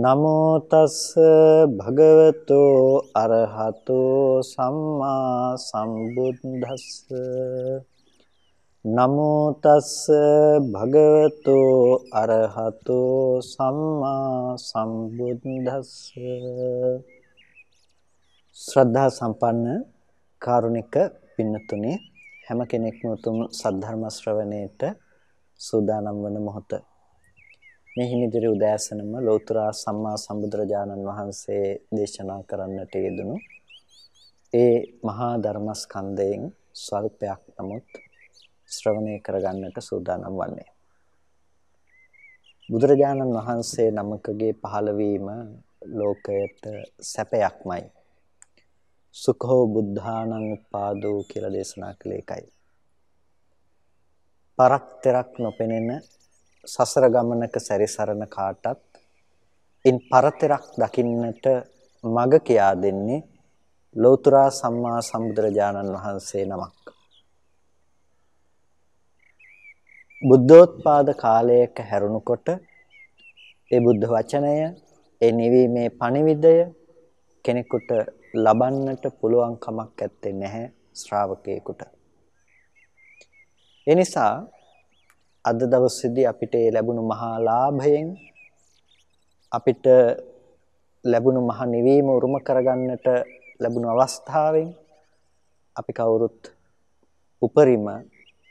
නමෝ තස් භගවතු අරහතෝ සම්මා සම්බුද්දස්ස නමෝ තස් භගවතු අරහතෝ සම්මා සම්බුද්දස්ස ශ්‍රද්ධා සම්පන්න කාරුණික පින්නතුනි හැම කෙනෙක්ම උතුම් සද්ධර්ම ශ්‍රවණයට සූදානම් වන මොහොතේ මේ හිමිදිරි උදෑසනම ලෞතර සම්මා සම්බුදුරජාණන් වහන්සේ දේශනා කරන්නට යෙදුණු ඒ මහා ධර්මස්කන්ධයෙන් ස්වල්පයක් නමුත් ශ්‍රවණය කරගන්නට සූදානම් වන්නේ. බුදුරජාණන් වහන්සේ නමකගේ පහළවීම ලෝකයට සැපයක්මයි. සුඛෝ බුද්ධානං උපාදෝ කියලා දේශනා කළේ එකයි. පරක්තරක් නොපෙනෙන සසර ගමනක සැරිසරන කාටත් ඉන් පරතරක් දකින්නට මඟ කියා දෙන්නේ ලෞතර සම්මා සම්බුදුරජාණන් වහන්සේ නමක්. බුද්ධෝත්පාද කාලයක හැරුණකොට ඒ බුද්ධ වචනය ඒ නිවීමේ පණිවිඩය කෙනෙකුට ලබන්නට පුළුවන් කමක් නැත්තේ නැහැ ශ්‍රාවකයෙකුට. ඒ නිසා අද දවසේදී අපිට ඒ ලැබුණු මහා ලාභයෙන් අපිට ලැබුණු මහා නිවීම උරුම කරගන්නට ලැබුණු අවස්ථාවෙන් අපි කවුරුත් උපරිම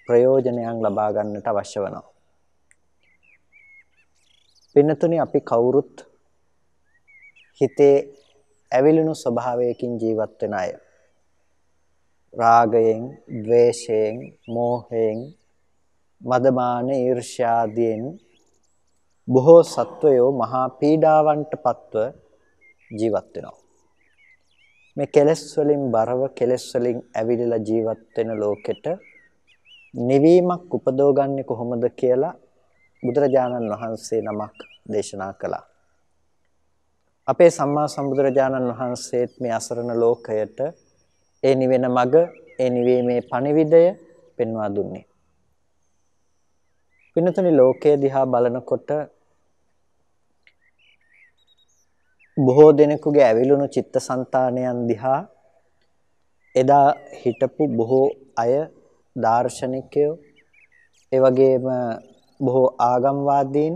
ප්‍රයෝජනයන් ලබා ගන්නට අවශ්‍ය වෙනවා. පින්නතුනි අපි කවුරුත් හිතේ ඇවිලුණු ස්වභාවයකින් ජීවත් වෙන අය. රාගයෙන්, ద్వේෂයෙන්, මෝහයෙන්, මදමාන ඊර්ෂ්‍යාදීන් බොහෝ සත්වයෝ මහා පීඩාවන්ට පත්ව ජීවත් වෙනවා. මේ කෙලෙස් වලින් බරව කෙලෙස් වලින් ඇවිලලා ජීවත් වෙන ලෝකෙට නිවීමක් උපදවගන්නේ කොහොමද කියලා බුදුරජාණන් වහන්සේ නමක් දේශනා කළා. අපේ සම්මා සම්බුදුරජාණන් වහන්සේත් මේ අසරණ ලෝකයට ඒ නිවෙන මඟ, ඒ නිවීමේ පණිවිඩය පෙන්වා දුන්නේ. පින්නතුනි ලෝකය දිහා බලනකොට බොහෝ දෙනෙකුගේ ඇවිලුණු චිත්තසංතානයන් දිහා එදා හිටපු බොහෝ අය දාර්ශනිකයෝ ඒ වගේම බොහෝ ආගම්වාදීන්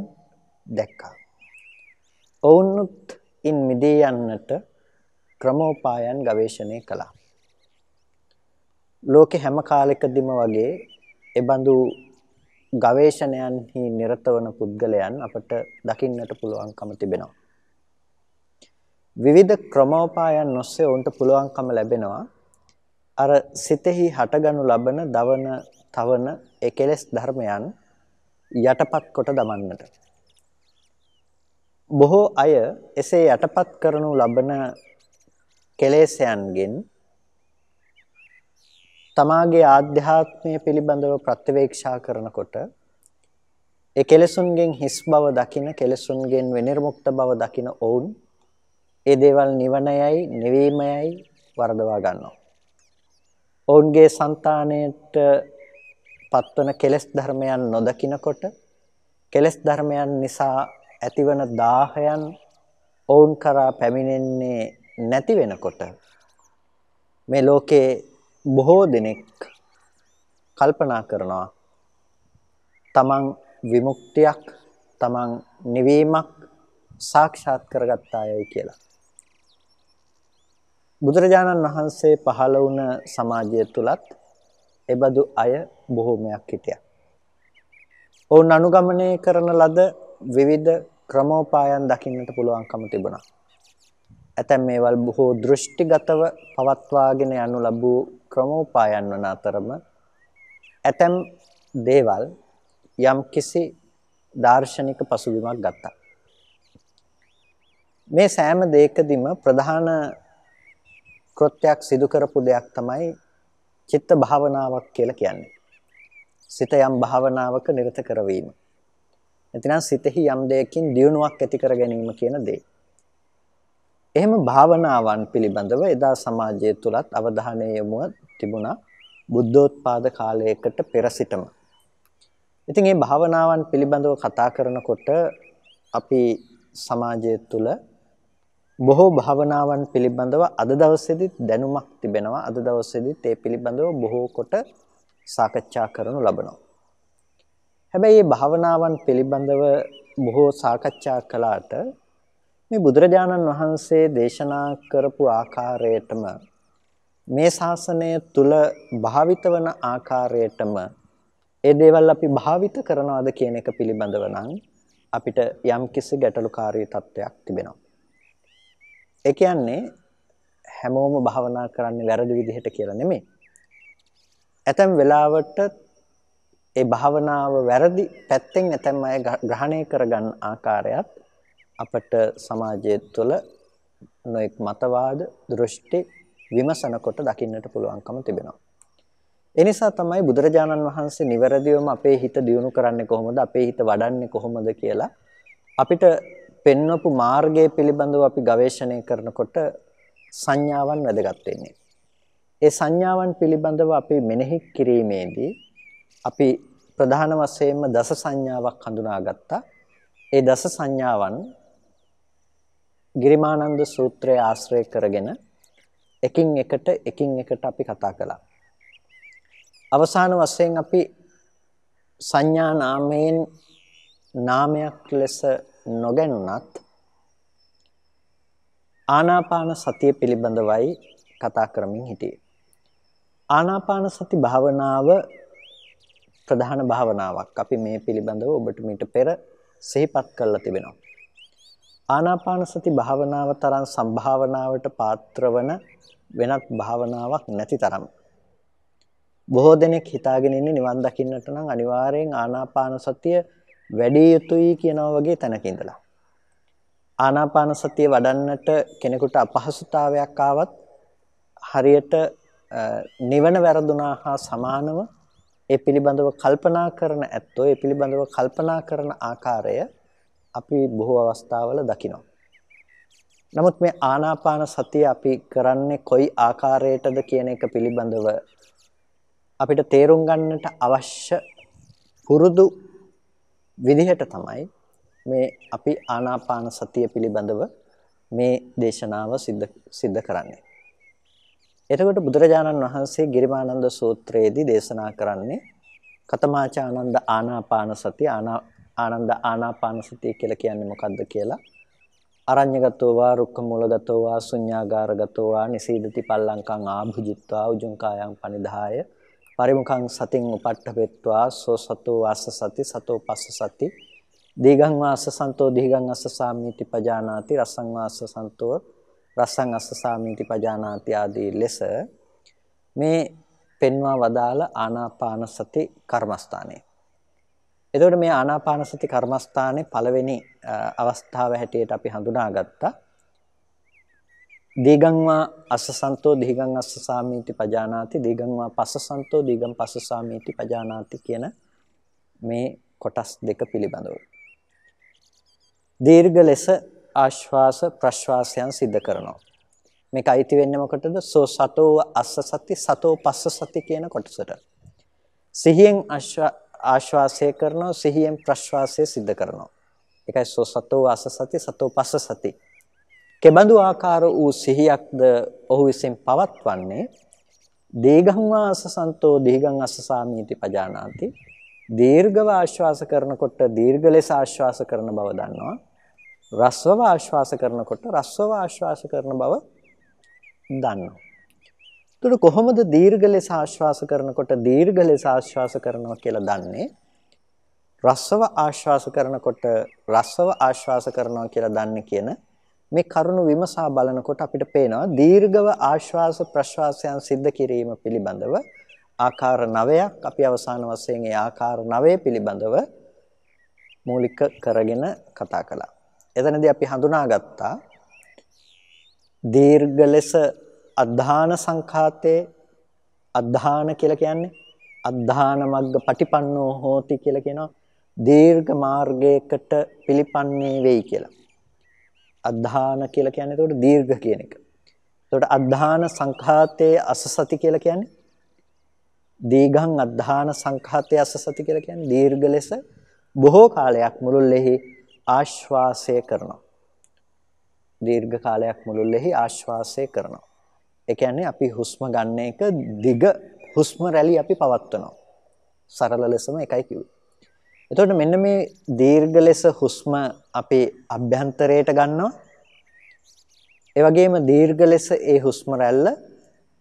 දැක්කා. ඔවුන්ත් ඉන් මිදී යන්නට ක්‍රමෝපායන් ගවේෂණය කළා. ලෝකේ හැම කාලෙකදීම වගේ එබඳු ගවේෂණයන්හි නිරත වන පුද්ගලයන් අපට දකින්නට පුළුවන්කම තිබෙනවා. විවිධ ක්‍රමෝපායන් ඔස්සේ උන්ට පුළුවන්කම ලැබෙනවා අර සිතෙහි හටගනු ලබන දවන තවන ඒ කෙලෙස් ධර්මයන් යටපත් කොට දමන්නට. බොහෝ අය එසේ යටපත් කරනු ලබන කෙලෙස්යන්ගෙන් තමාගේ ආධ්‍යාත්මය පිළිබඳව ප්‍රත්‍යවේක්ෂා කරනකොට ඒ කෙලෙසුන්ගෙන් හිස් බව දකින කෙලෙසුන්ගෙන් විනිර්මුක්ත බව දකින ඔවුන් ඒ දේවල් නිවනයයි නිවීමයයි වරදවා ගන්නවා. ඔවුන්ගේ సంతාණයට පත්වන කෙලෙස් ධර්මයන් නොදකිනකොට කෙලෙස් ධර්මයන් නිසා ඇතිවන දාහයන් ඔවුන් කරා පැමිණෙන්නේ නැති වෙනකොට මේ ලෝකේ බොහෝ දෙනෙක් කල්පනා කරනවා තමන් විමුක්තියක් තමන් නිවීමක් සාක්ෂාත් කරගත්තායයි කියලා. බුදුරජාණන් වහන්සේ පහළ වුණ සමාජය තුලත් එබඳු අය බොහෝමයක් හිටියා. ඔවුන් අනුගමනය කරන ලද විවිධ ක්‍රමෝපායන් දකින්නට පුළුවන්කම තිබුණා. ඇතැම් මේවල් බොහෝ දෘෂ්ටිගතව පවත්වාගෙන යනු ලැබූ ක්‍රමෝපායන් වන අතරම ඇතැම් දේවල් යම් කිසි දාර්ශනික පසුබිමක් ගත්තා. මේ සෑම දෙයකදීම ප්‍රධාන කෘත්‍යයක් සිදු කරපු දෙයක් තමයි චිත්ත භාවනාවක් කියලා කියන්නේ. සිත යම් භාවනාවක නිරත කරවීම. එතනම් සිතෙහි යම් දෙයකින් දියුණුවක් ඇති කර ගැනීම කියන දේ. එහෙම භාවනාවන් පිළිබඳව එදා සමාජය තුලත් අවධානය යොමුව තිබුණා බුද්ධෝත්පාද කාලයකට පෙර සිටම. ඉතින් මේ භාවනාවන් පිළිබඳව කතා කරනකොට අපි සමාජය තුළ බොහෝ භාවනාවන් පිළිබඳව අද දවසේදීත් දැනුමක් තිබෙනවා. අද දවසේදීත් ඒ පිළිබඳව බොහෝ කොට සාකච්ඡා කරනු ලබනවා. හැබැයි මේ භාවනාවන් පිළිබඳව බොහෝ සාකච්ඡා කළාට මේ බුදුරජාණන් වහන්සේ දේශනා කරපු ආකාරයටම මේ ශාසනය තුල භාවිත වන ආකාරයටම ඒ දේවල් අපි භාවිත කරනවද කියන එක පිළිබඳව නම් අපිට යම්කිසි ගැටලුකාරී තත්වයක් තිබෙනවා. ඒ කියන්නේ හැමෝම භාවනා කරන්නේ වැරදි විදිහට කියලා නෙමෙයි. ඇතැම් වෙලාවට ඒ භාවනාව වැරදි පැත්තෙන් ඇතැම් අය ග්‍රහණය කරගන්න ආකාරයත් අපට සමාජය තුළ නොඑක් මතවාද දෘෂ්ටි විමසනකොට දකින්නට පුළුවන්කම තිබෙනවා. ඒ නිසා තමයි බුදුරජාණන් වහන්සේ නිවැරදිවම අපේ හිත දියුණු කරන්නේ කොහොමද අපේ හිත වඩන්නේ කොහොමද කියලා අපිට පෙන්වපු මාර්ගය පිළිබඳව අපි ගවේෂණය කරනකොට සංඥාවන් වැදගත් වෙන්නේ. ඒ සංඥාවන් පිළිබඳව අපි මෙනෙහි කිරීමේදී අපි ප්‍රධාන වශයෙන්ම දස සංඥාවක් හඳුනාගත්තා. ඒ දස සංඥාවන් ගිරිමානන්ද සූත්‍රය ආශ්‍රය කරගෙන එකින් එකට එකින් එකට අපි කතා කළා. අවසාන වශයෙන් අපි සංඥා නාමයෙන් නාමයක් ලෙස නොගැනුණත් ආනාපාන සතිය පිළිබඳවයි කතා කරමින් හිටියේ. ආනාපාන සති භාවනාව ප්‍රධාන භාවනාවක්. අපි මේ පිළිබඳව ඔබට මීට පෙර සිහිපත් කරලා තිබෙනවා. ආනාපාන සති භාවනාව තරම් සම්භාවනාවට පාත්‍රවන වෙනත් භාවනාවක් නැති තරම්. බොහෝ දෙනෙක් හිතාගෙන ඉන්නේ නිවන් දකින්නට නම් අනිවාර්යෙන් ආනාපාන සතිය වැඩි යුතුයි කියනවා වගේ තැනක ඉඳලා. ආනාපාන සතිය වඩන්නට කෙනෙකුට අපහසුතාවයක් ආවත් හරියට නිවන වැරදුනා හා සමානව ඒ පිළිබඳව කල්පනා කරන ඇත්තෝ ඒ පිළිබඳව කල්පනා කරන ආකාරය අපි බොහෝ අවස්ථාවල දකිනවා. නමුත් මේ ආනාපාන සතිය අපි කරන්නේ කොයි ආකාරයටද කියන එක පිළිබඳව අපිට තේරුම් ගන්නට අවශ්‍ය පුරුදු විදිහට තමයි මේ අපි ආනාපාන සතිය පිළිබඳව මේ දේශනාව සිද්ධ සිද්ධ කරන්නේ. එතකොට බුදුරජාණන් වහන්සේ ගිරිමානන්ද සූත්‍රයේදී දේශනා කරන්නේ කතමාච ආනන්ද ආනාපාන සති ආනන්ද ආනාපාන සතිය කියලා කියන්නේ මොකද්ද කියලා අරඤ්‍යගතෝ වා රුක්ඛ මූලගතෝ වා ශුඤ්ඤාගාරගතෝ වා නිසීදති පල්ලංකං ආභුජිත්වා උජුංකායන් පනිදාය පරිමුඛං සතින් උපට්ඨපෙත්වා සෝ සතෝ වාස්ස සති සතෝ පස්ස සති දීගං වාස්ස සන්තෝ දීගං අස්ස සාමීති පජානාති රසං වාස්ස සන්තෝ රසං අස්ස සාමීති පජානාති ආදී ලෙස මේ පෙන්වා වදාළ ආනාපාන සති කර්මස්ථානයේ එතකොට මේ ආනාපාන සති කර්මස්ථානයේ පළවෙනි අවස්ථාව හැටියට අපි හඳුනාගත්තා. දීගංවා අස්සසන්තෝ දීගං අස්සසාමීති පජානාති දීගංවා පස්සසන්තෝ දීගං පස්සසාමීති පජානාති කියන මේ කොටස් දෙක පිළිබඳව. දීර්ඝ ලෙස ආශ්වාස ප්‍රශ්වාසයන් සිද්ධ කරනවා. මේක අයිති වෙන්නේ මොකටද? සෝ සතෝ අස්ස සති සතෝ පස්ස සති කියන කොටසට. සිහියෙන් ආශ්වාසය කරනවා සිහියෙන් ප්‍රශ්වාසය සිද්ධ කරනවා. ඒකයි සෝ සතෝ වාස සති සතෝ පස්ස සති. කෙබඳු ආකාර වූ සිහියක්ද ඔහු විසින් පවත්වන්නේ දීගං වාස සන්තෝ දීගං අස්සසාමීති පජානාති. දීර්ඝව ආශ්වාස කරනකොට දීර්ඝ ලෙස ආශ්වාස කරන බව දන්නවා. රස්වව ආශ්වාස කරනකොට රස්වව ආශ්වාස කරන බව දන්නවා. එතකොට කොහොමද දීර්ඝ ලෙස ආශ්වාස කරනකොට දීර්ඝ ලෙස ආශ්වාස කරනවා කියලා දන්නේ? රස්සව ආශ්වාස කරනකොට රස්සව ආශ්වාස කරනවා කියලා දන්නේ කියන මේ කරුණ විමසා බලනකොට අපිට පේනවා දීර්ඝව ආශ්වාස ප්‍රශ්වාසයන් සිද්ධ කිරීම පිළිබඳව ආකාර 9ක් අපි අවසාන වශයෙන් ඒ ආකාර 9 පිළිබඳව මූලික කරගෙන කතා කළා. එතනදී අපි හඳුනාගත්තා දීර්ඝ ලෙස අද්ධාන සංඛාතේ අද්ධාන කියලා කියන්නේ අද්ධාන මග්ග පටිපන්නෝ හෝති කියලා කියනවා දීර්ඝ මාර්ගයකට පිළිපන්නේ වෙයි කියලා. අද්ධාන කියලා කියන්නේ එතකොට දීර්ඝ කියන එක. එතකොට අද්ධාන සංඛාතේ අසසති කියලා කියන්නේ දීඝං අද්ධාන සංඛාතේ අසසති කියලා කියන්නේ දීර්ඝ ලෙස බොහෝ කාලයක් මුළුල්ලෙහි ආශ්වාසය කරනවා. දීර්ඝ කාලයක් මුළුල්ලෙහි ආශ්වාසය කරනවා. ඒ කියන්නේ අපි හුස්ම ගන්න එක දිග හුස්ම රැලි අපි පවත්වනවා. සරල ලෙසම එකයි කිව්වේ. එතකොට මෙන්න මේ දීර්ඝ ලෙස හුස්ම අපේ අභ්‍යන්තරයට ගන්නවා. ඒ වගේම දීර්ඝ ලෙස ඒ හුස්ම රැල්ල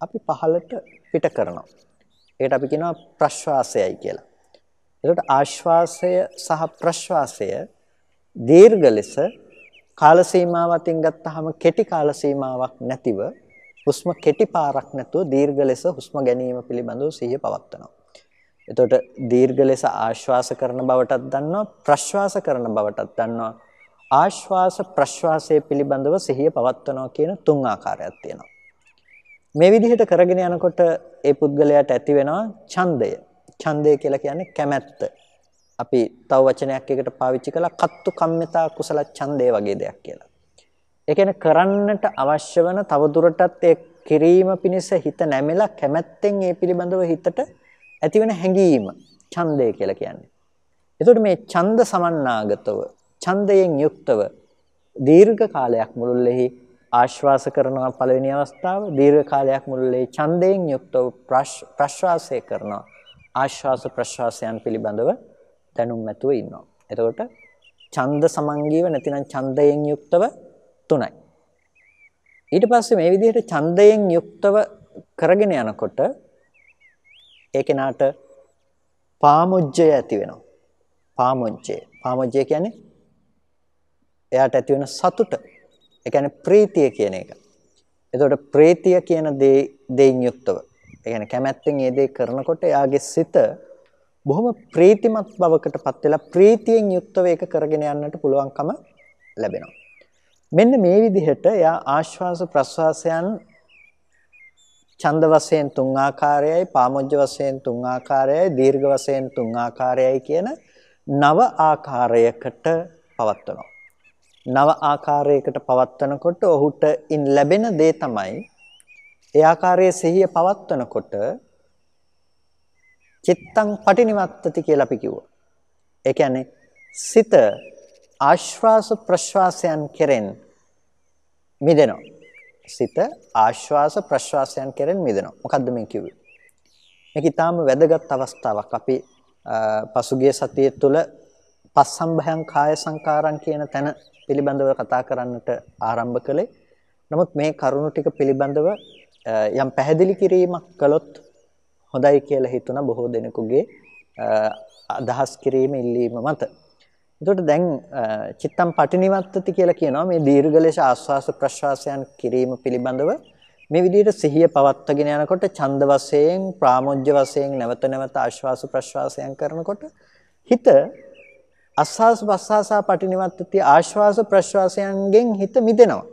අපි පහළට පිට කරනවා. ඒකට අපි කියනවා ප්‍රශ්වාසයයි කියලා. එතකොට ආශ්වාසය සහ ප්‍රශ්වාසය දීර්ඝ ලෙස කාල සීමාවකින් ගත්තාම කෙටි කාල සීමාවක් නැතිව හුස්ම කෙටි පාරක් නැතුව දීර්ඝ ලෙස හුස්ම ගැනීම පිළිබඳව සිහිය පවත්වනවා. එතකොට දීර්ඝ ලෙස ආශ්වාස කරන බවටත් දන්නවා ප්‍රශ්වාස කරන බවටත් දන්නවා ආශ්වාස ප්‍රශ්වාසයේ පිළිබඳව සිහිය පවත්වනවා කියන තුන් ආකාරයක් තියෙනවා. මේ විදිහට කරගෙන යනකොට ඒ පුද්ගලයාට ඇති වෙනවා ඡන්දය. ඡන්දය කියලා කියන්නේ කැමැත්ත. අපි තව වචනයක් එකට පාවිච්චි කළා කත්තු කම්මිතා කුසල ඡන්දය වගේ දෙයක් කියලා. ඒ කියන්නේ කරන්නට අවශ්‍ය වෙන තවදුරටත් ඒ කිරීම පිණිස හිත නැමෙලා කැමැත්තෙන් ඒ පිළිබඳව හිතට ඇතිවෙන හැඟීම ඡන්දය කියලා කියන්නේ. එතකොට මේ ඡන්ද සමන්නාගතව ඡන්දයෙන් යුක්තව දීර්ඝ කාලයක් මුළුල්ලෙහි ආශ්වාස කරනවා පළවෙනි අවස්ථාව දීර්ඝ කාලයක් මුළුල්ලේ ඡන්දයෙන් යුක්තව ප්‍රශ්වාසය කරනවා ආශ්වාස ප්‍රශ්වාසයන් පිළිබඳව දැනුම් ඇතුව ඉන්නවා. එතකොට ඡන්ද සමංගීව නැතිනම් ඡන්දයෙන් යුක්තව තුනයි. ඊට පස්සේ මේ විදිහට ඡන්දයෙන් යුක්තව කරගෙන යනකොට ඒ කෙනාට පාමුජ්ජය ඇති වෙනවා. පාමුජ්ජය. පාමුජ්ජය කියන්නේ එයාට ඇති වෙන සතුට. ඒ කියන්නේ ප්‍රීතිය කියන එක. එතකොට ප්‍රීතිය කියන දේ දෙයින් යුක්තව. ඒ කියන්නේ කැමැත්තෙන් ඒ දේ කරනකොට එයාගේ සිත බොහොම ප්‍රීතිමත් බවකටපත් වෙලා ප්‍රීතියෙන් යුක්තව ඒක කරගෙන යන්නට පුළුවන්කම ලැබෙනවා. මෙන්න මේ විදිහට එයා ආශ්වාස ප්‍රශ්වාසයන් ඡන්ද වශයෙන් තුන් ආකාරයයි පාමොජ්ජ වශයෙන් තුන් ආකාරයයි දීර්ඝ වශයෙන් තුන් ආකාරයයි කියන නව ආකාරයකට පවත්වනවා. නව ආකාරයකට පවත්වනකොට ඔහුට ඉන් ලැබෙන දේ තමයි ඒ ආකාරයේ සිහිය පවත්වනකොට චිත්තං පටිනිවත්තති කියලා අපි කිව්වා. ඒ කියන්නේ සිත ආශ්වාස ප්‍රශ්වාසයන් කෙරෙන් මිදෙනවා. සිත ආශ්වාස ප්‍රශ්වාසයන් කෙරෙන් මිදෙනවා. මොකද්ද මේ කිව්වේ? මේක ඊටාම වැදගත් අවස්ථාවක්. අපි පසුගිය සතියේ තුල පස්සම්භයං කාය සංකාරං කියන තැන පිළිබඳව කතා කරන්නට ආරම්භ කළේ. නමුත් මේ කරුණු ටික පිළිබඳව යම් පැහැදිලි කිරීමක් කළොත් හොඳයි කියලා හිතුණ බොහෝ දෙනෙකුගේ අදහස් කිරීම ඉල්ලීම මත එතකොට දැන් චිත්තම් පටිනිවත්තති කියලා කියනවා මේ දීර්ඝ ලෙස ආස්වාස ප්‍රශ්වාසයන් කිරීම පිළිබඳව මේ විදිහට සිහිය පවත්වාගෙන යනකොට ඡන්ද වශයෙන් ප්‍රාමොජ්‍ය වශයෙන් නැවත නැවත ආශ්වාස ප්‍රශ්වාසයන් කරනකොට හිත ආස්වාස ප්‍රශ්වාසා පටිනිවත්තති ආශ්වාස ප්‍රශ්වාසයන්ගෙන් හිත මිදෙනවා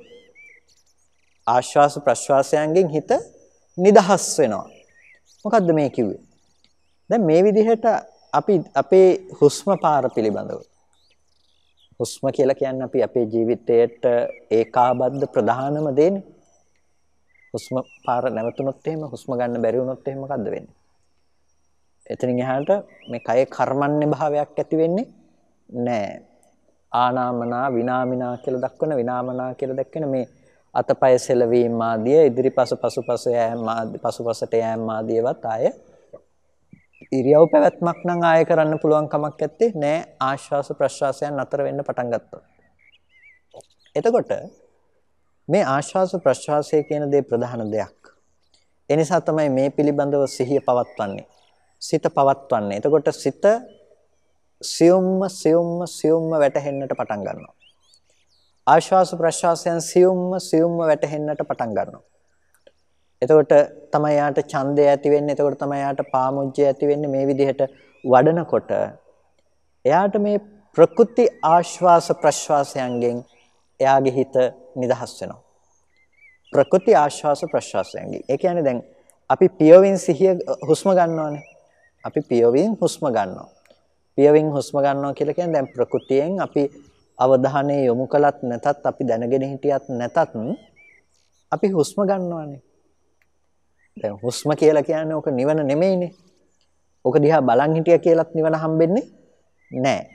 ආශ්වාස ප්‍රශ්වාසයන්ගෙන් හිත නිදහස් වෙනවා මොකද්ද මේ කිව්වේ දැන් මේ විදිහට අපි අපේ හුස්ම පාර පිළිබඳව හුස්ම කියලා කියන්නේ අපි අපේ ජීවිතයට ඒකාබද්ධ ප්‍රධානම දෙන්නේ. හුස්ම පාර නැවතුනොත් එහෙම හුස්ම ගන්න බැරි වුණොත් එහෙම මොකද්ද වෙන්නේ? එතනින් එහාට මේ කයේ කර්මන්නේ භාවයක් ඇති වෙන්නේ නැහැ. ආනාමනා විනාමිනා කියලා දක්වන විනාමනා කියලා දක්වන මේ අතපය සෙලවීම ආදිය ඉදිරිපස පසුපස යෑම ආදී පසුපසට යෑම ආදීවත් ආයේ ඉරියව් පැවැත්මක් නම් ආය කරන්න පුළුවන් කමක් නැත්තේ නෑ ආශ්වාස ප්‍රශ්වාසයන් අතර වෙන්න පටන් ගත්තොත්. එතකොට මේ ආශ්වාස ප්‍රශ්වාසය කියන දේ ප්‍රධාන දෙයක්. ඒ නිසා තමයි මේ පිළිබඳව සිහිය පවත්වන්නේ. සිත පවත්වන්නේ. එතකොට සිත සියුම්ම සියුම්ම සියුම්ම වැටහෙන්නට පටන් ගන්නවා. ආශ්වාස ප්‍රශ්වාසයන් සියුම්ම සියුම්ම වැටහෙන්නට පටන් ගන්නවා. එතකොට තමයි යාට ඡන්දය ඇති වෙන්නේ. එතකොට තමයි යාට පාමුජ්ජය ඇති වෙන්නේ මේ විදිහට වඩනකොට. එයාට මේ ප්‍රකෘති ආශ්වාස ප්‍රශ්වාසයන්ගෙන් එයාගේ හිත නිදහස් වෙනවා. ප්‍රකෘති ආශ්වාස ප්‍රශ්වාසයන්ගෙන්. ඒ කියන්නේ දැන් අපි පියවින් සිහිය හුස්ම ගන්නවානේ. අපි පියවින් හුස්ම ගන්නවා. පියවින් හුස්ම ගන්නවා කියලා කියන්නේ දැන් ප්‍රകൃතියෙන් අපි අවධානය යොමු කළත් නැතත් අපි දැනගෙන හිටියත් නැතත් අපි හුස්ම ගන්නවානේ. දැන් හුස්ම කියලා කියන්නේ ඕක නිවන නෙමෙයිනේ. ඕක දිහා බලන් හිටිය කියලාත් නිවන හම්බෙන්නේ නැහැ.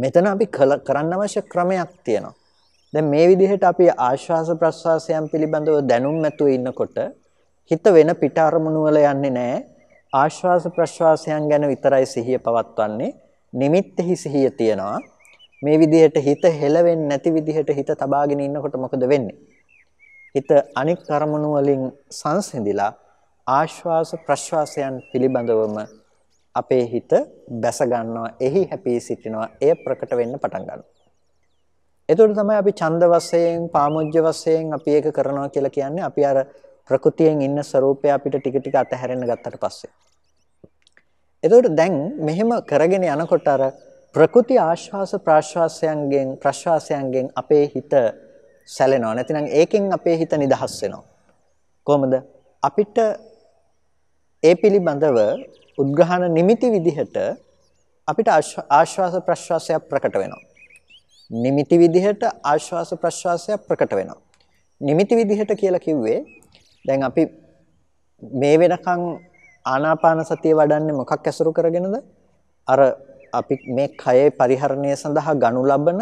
මෙතන අපි කරන්න අවශ්‍ය ක්‍රමයක් තියෙනවා. දැන් මේ විදිහට අපි ආශ්වාස ප්‍රශ්වාසයන් පිළිබඳව දැනුම් නැතුව ඉන්නකොට හිත වෙන පිට අරමුණු වල යන්නේ නැහැ. ආශ්වාස ප්‍රශ්වාසයන් ගැන විතරයි සිහිය පවත්වන්නේ. නිමිත්තෙහි සිහිය තියෙනවා. මේ විදිහට හිත හෙලවෙන්නේ නැති විදිහට හිත තබාගෙන ඉන්නකොට මොකද වෙන්නේ? හිත අනික් කර්මණු වලින් සංසිඳිලා ආශ්වාස ප්‍රශ්වාසයන් පිළිබඳවම අපේ හිත බැස ගන්නවා එහි හැපී සිටිනවා එය ප්‍රකට වෙන්න පටන් ගන්නවා එතකොට තමයි අපි ඡන්ද වශයෙන් පාමුජ්‍ය වශයෙන් අපි ඒක කරනවා කියලා කියන්නේ අපි අර ප්‍රകൃතියෙන් ඉන්න ස්වરૂපය අපිට ටික ටික අතහැරෙන්න ගත්තට පස්සේ එතකොට දැන් මෙහෙම කරගෙන යනකොට අර ප්‍රകൃති ආශ්වාස ප්‍රාශ්වාසයන්ගෙන් ප්‍රශ්වාසයන්ගෙන් අපේ හිත සැලෙනවා. නැතිනම් ඒකෙන් අපේ හිත නිදහස් වෙනවා. කොහොමද? අපිට ඒ පිළිබඳව උද්ඝාන නිමිති විදිහට අපිට ආශ්වාස ප්‍රශ්වාසයක් ප්‍රකට වෙනවා. නිමිති විදිහට ආශ්වාස ප්‍රශ්වාසයක් ප්‍රකට වෙනවා. නිමිති විදිහට කියලා කිව්වේ දැන් අපි මේ වෙනකන් ආනාපාන සතිය වඩන්නේ මොකක් ඇසුරු කරගෙනද? අර අපි මේ කයේ පරිහරණය සඳහා ගනු ලබන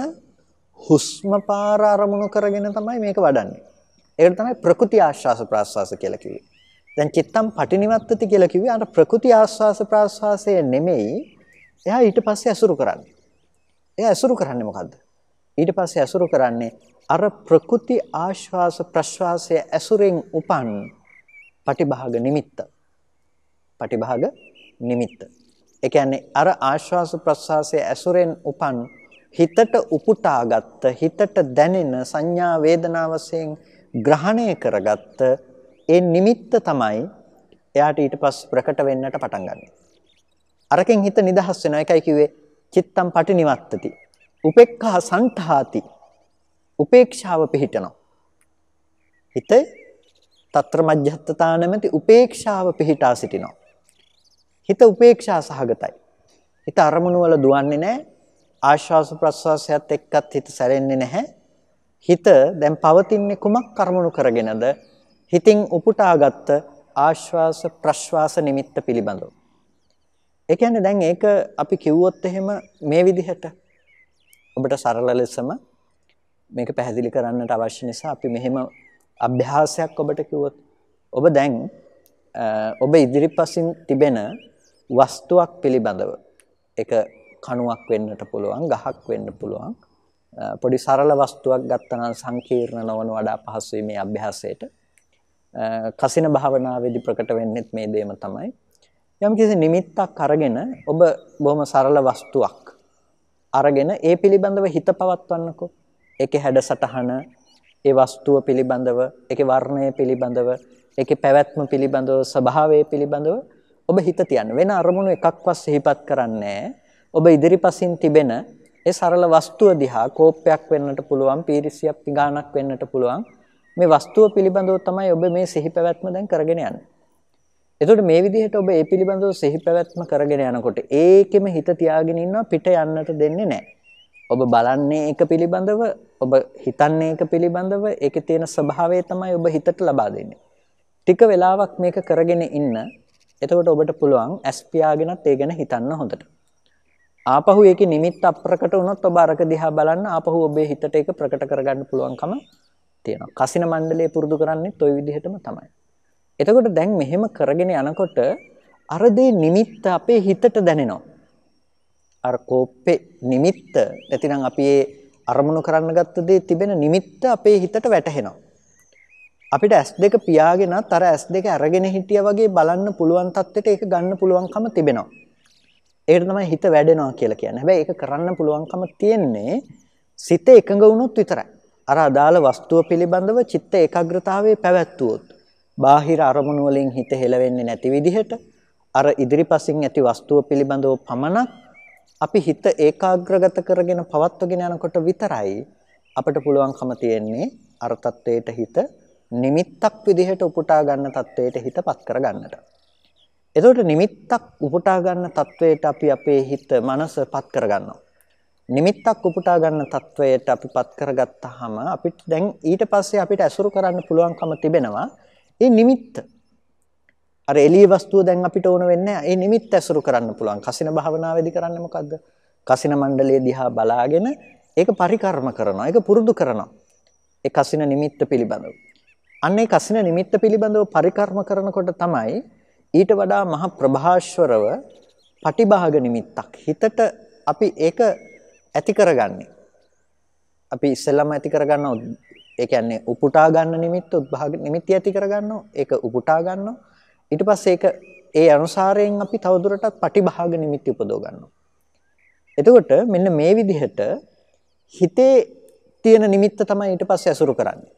හුස්ම පාර අරමුණු කරගෙන තමයි මේක වඩන්නේ. ඒකට තමයි ප්‍රකෘති ආස්වාස ප්‍රාස්වාස කියලා කිව්වේ. දැන් චිත්තම් පටිනිවත්තති කියලා කිව්වේ අර ප්‍රකෘති ආස්වාස ප්‍රාස්වාසය නෙමෙයි. එයා ඊට පස්සේ අසුරු කරන්නේ. එයා අසුරු කරන්නේ මොකද්ද? ඊට පස්සේ අසුරු කරන්නේ අර ප්‍රකෘති ආශ්වාස ප්‍රශ්වාසය ඇසුරෙන් උපන් පටිභාග නිමිත්ත. පටිභාග නිමිත්ත. ඒ කියන්නේ අර ආශ්වාස ප්‍රශ්වාසය ඇසුරෙන් උපන් හිතට උපුටාගත්ත හිතට දැනෙන සංඥා වේදනා වශයෙන් ග්‍රහණය කරගත්ත ඒ නිමිත්ත තමයි එයාට ඊට පස්සේ ප්‍රකට වෙන්නට පටන් ගන්නෙ. අරකින් හිත නිදහස් වෙනවා. ඒකයි කිව්වේ චිත්තම් පටිනිවත්තති. උපේක්ඛා සන්තහාති. උපේක්ෂාව පිහිටනවා. හිත తත්‍ර මජ්ජත්තතා නැමැති උපේක්ෂාව පිහිටා සිටිනවා. හිත උපේක්ෂා සහගතයි. හිත අරමුණු වල දුවන්නේ නැහැ. ආශ්වාස ප්‍රශ්වාසයත් එක්කත් හිත සැරෙන්නේ නැහැ. හිත දැන් පවතින්නේ කුමක් කර්මණු කරගෙනද? හිතින් උපුටාගත්ත ආශ්වාස ප්‍රශ්වාස නිමිත්ත පිළිබඳව. ඒ කියන්නේ දැන් ඒක අපි කිව්වොත් එහෙම මේ විදිහට ඔබට සරල ලෙසම මේක පැහැදිලි කරන්නට අවශ්‍ය නිසා අපි මෙහෙම අභ්‍යාසයක් ඔබට කිව්වොත් ඔබ දැන් ඔබ ඉදිරිපසින් තිබෙන වස්තුවක් පිළිබඳව ඒක කණුවක් වෙන්නට පුළුවන් ගහක් වෙන්න පුළුවන් පොඩි සරල වස්තුවක් ගත්තනම් සංකීර්ණ නොවන වඩා පහසුයි මේ අභ්‍යාසයට කසින භාවනාවේදී ප්‍රකට වෙන්නෙත් මේ දේම තමයි යම්කිසි නිමිත්තක් අරගෙන ඔබ බොහොම සරල වස්තුවක් අරගෙන ඒ පිළිබඳව හිත පවත්වන්නකෝ ඒකේ හැඩසටහන ඒ වස්තුව පිළිබඳව ඒකේ වර්ණය පිළිබඳව ඒකේ පැවැත්ම පිළිබඳව ස්වභාවය පිළිබඳව ඔබ හිත තියන්න වෙන අරමුණු එකක්වත් සිහිපත් කරන්නේ නැහැ ඔබ ඉදිරිපසින් තිබෙන ඒ සරල වස්තුව දිහා කෝපයක් වෙන්නට පුළුවන්, පීරිසියක් පිඟානක් වෙන්නට පුළුවන්. මේ වස්තුව පිළිබඳව තමයි ඔබ මේ සිහි පැවැත්ම දැන් කරගෙන යන්නේ. එතකොට මේ විදිහට ඔබ ඒ පිළිබඳව සිහි පැවැත්ම කරගෙන යනකොට ඒකෙම හිත තියාගෙන ඉන්නවා පිට යන්නට දෙන්නේ නැහැ. ඔබ බලන්නේ ඒක පිළිබඳව, ඔබ හිතන්නේ ඒක පිළිබඳව, ඒකේ තියෙන ස්වභාවය තමයි ඔබ හිතට ලබා දෙන්නේ. ටික වෙලාවක් මේක කරගෙන ඉන්න. එතකොට ඔබට පුළුවන් ඇස් පියාගෙනත් ඒ ගැන හිතන්න හොඳට. ආපහු ඒකේ නිමිත්ත අප්‍රකට වුණොත් ඔබ අරක දිහා බලන්න ආපහු ඔබේ හිතට ඒක ප්‍රකට කරගන්න පුළුවන්කම තියෙනවා. කසින මණ්ඩලය පුරුදු කරන්නේත් ওই විදිහටම තමයි. එතකොට දැන් මෙහෙම කරගෙන යනකොට අර නිමිත්ත අපේ හිතට දැනෙනවා. අර කෝපේ නිමිත්ත නැතිනම් අපි අරමුණු කරන්න ගත්ත දේ තිබෙන නිමිත්ත අපේ හිතට වැටහෙනවා. අපිට S2 පියාගෙනත් අර S2 අරගෙන හිටියා වගේ බලන්න පුළුවන් තත්ත්වයට ඒක ගන්න පුළුවන්කම තිබෙනවා. ඒකට තමයි හිත වැඩෙනවා කියලා කියන්නේ. හැබැයි ඒක කරන්න පුළුවන්කම තියෙන්නේ සිත එකඟ වුණොත් විතරයි. අර අදාළ වස්තුව පිළිබඳව චිත්ත ඒකාග්‍රතාවයේ පැවැත්වුවොත්. බාහිර අරමුණු වලින් හිත හෙලවෙන්නේ නැති විදිහට අර ඉදිරිපසින් ඇති වස්තුව පිළිබඳව පමණක් අපි හිත ඒකාග්‍රගත කරගෙන පවත්වගෙන යනකොට විතරයි අපිට පුළුවන්කම තියෙන්නේ අර தത്വයට හිත නිමිත්තක් විදිහට උපුටා ගන්න தത്വයට හිතපත් කර ගන්නට. එතකොට නිමිත්තක් උපුටා ගන්න තත්වයට අපි අපේ හිත මනසපත් කරගන්නවා. නිමිත්තක් උපුටා ගන්න තත්වයට අපි පත් කරගත්තාම අපිට දැන් ඊට පස්සේ අපිට ඇසුරු කරන්න පුළුවන්කම තිබෙනවා. ඒ නිමිත්ත. අර එළිය වස්තුව දැන් අපිට ඕන වෙන්නේ ඒ නිමිත්ත ඇසුරු කරන්න පුළුවන්. කසින භාවනාවේදී කරන්නේ මොකද්ද? කසින මණ්ඩලය දිහා බලාගෙන ඒක පරිකර්ම කරනවා. ඒක පුරුදු කරනවා. ඒ කසින නිමිත්ත පිළිබඳව. අන්න ඒ කසින නිමිත්ත පිළිබඳව පරිකර්ම කරනකොට තමයි ඊට වඩා මහ ප්‍රභාස්වරව පටිභාග නිමිත්තක් හිතට අපි ඒක ඇති කරගන්නේ. අපි ඉස්සෙල්ලම ඇති කරගන්නවා ඒ කියන්නේ උපුටා ගන්න නිමිත්ත උද්භාග නිමිති ඇති කරගන්නවා. ඒක උපුටා ගන්නවා. ඊට පස්සේ ඒක ඒ අනුසාරයෙන් අපි තවදුරටත් පටිභාග නිමිති උපදව ගන්නවා. එතකොට මෙන්න මේ විදිහට හිතේ තියෙන නිමිත්ත තමයි ඊට පස්සේ අසුරු කරන්නේ.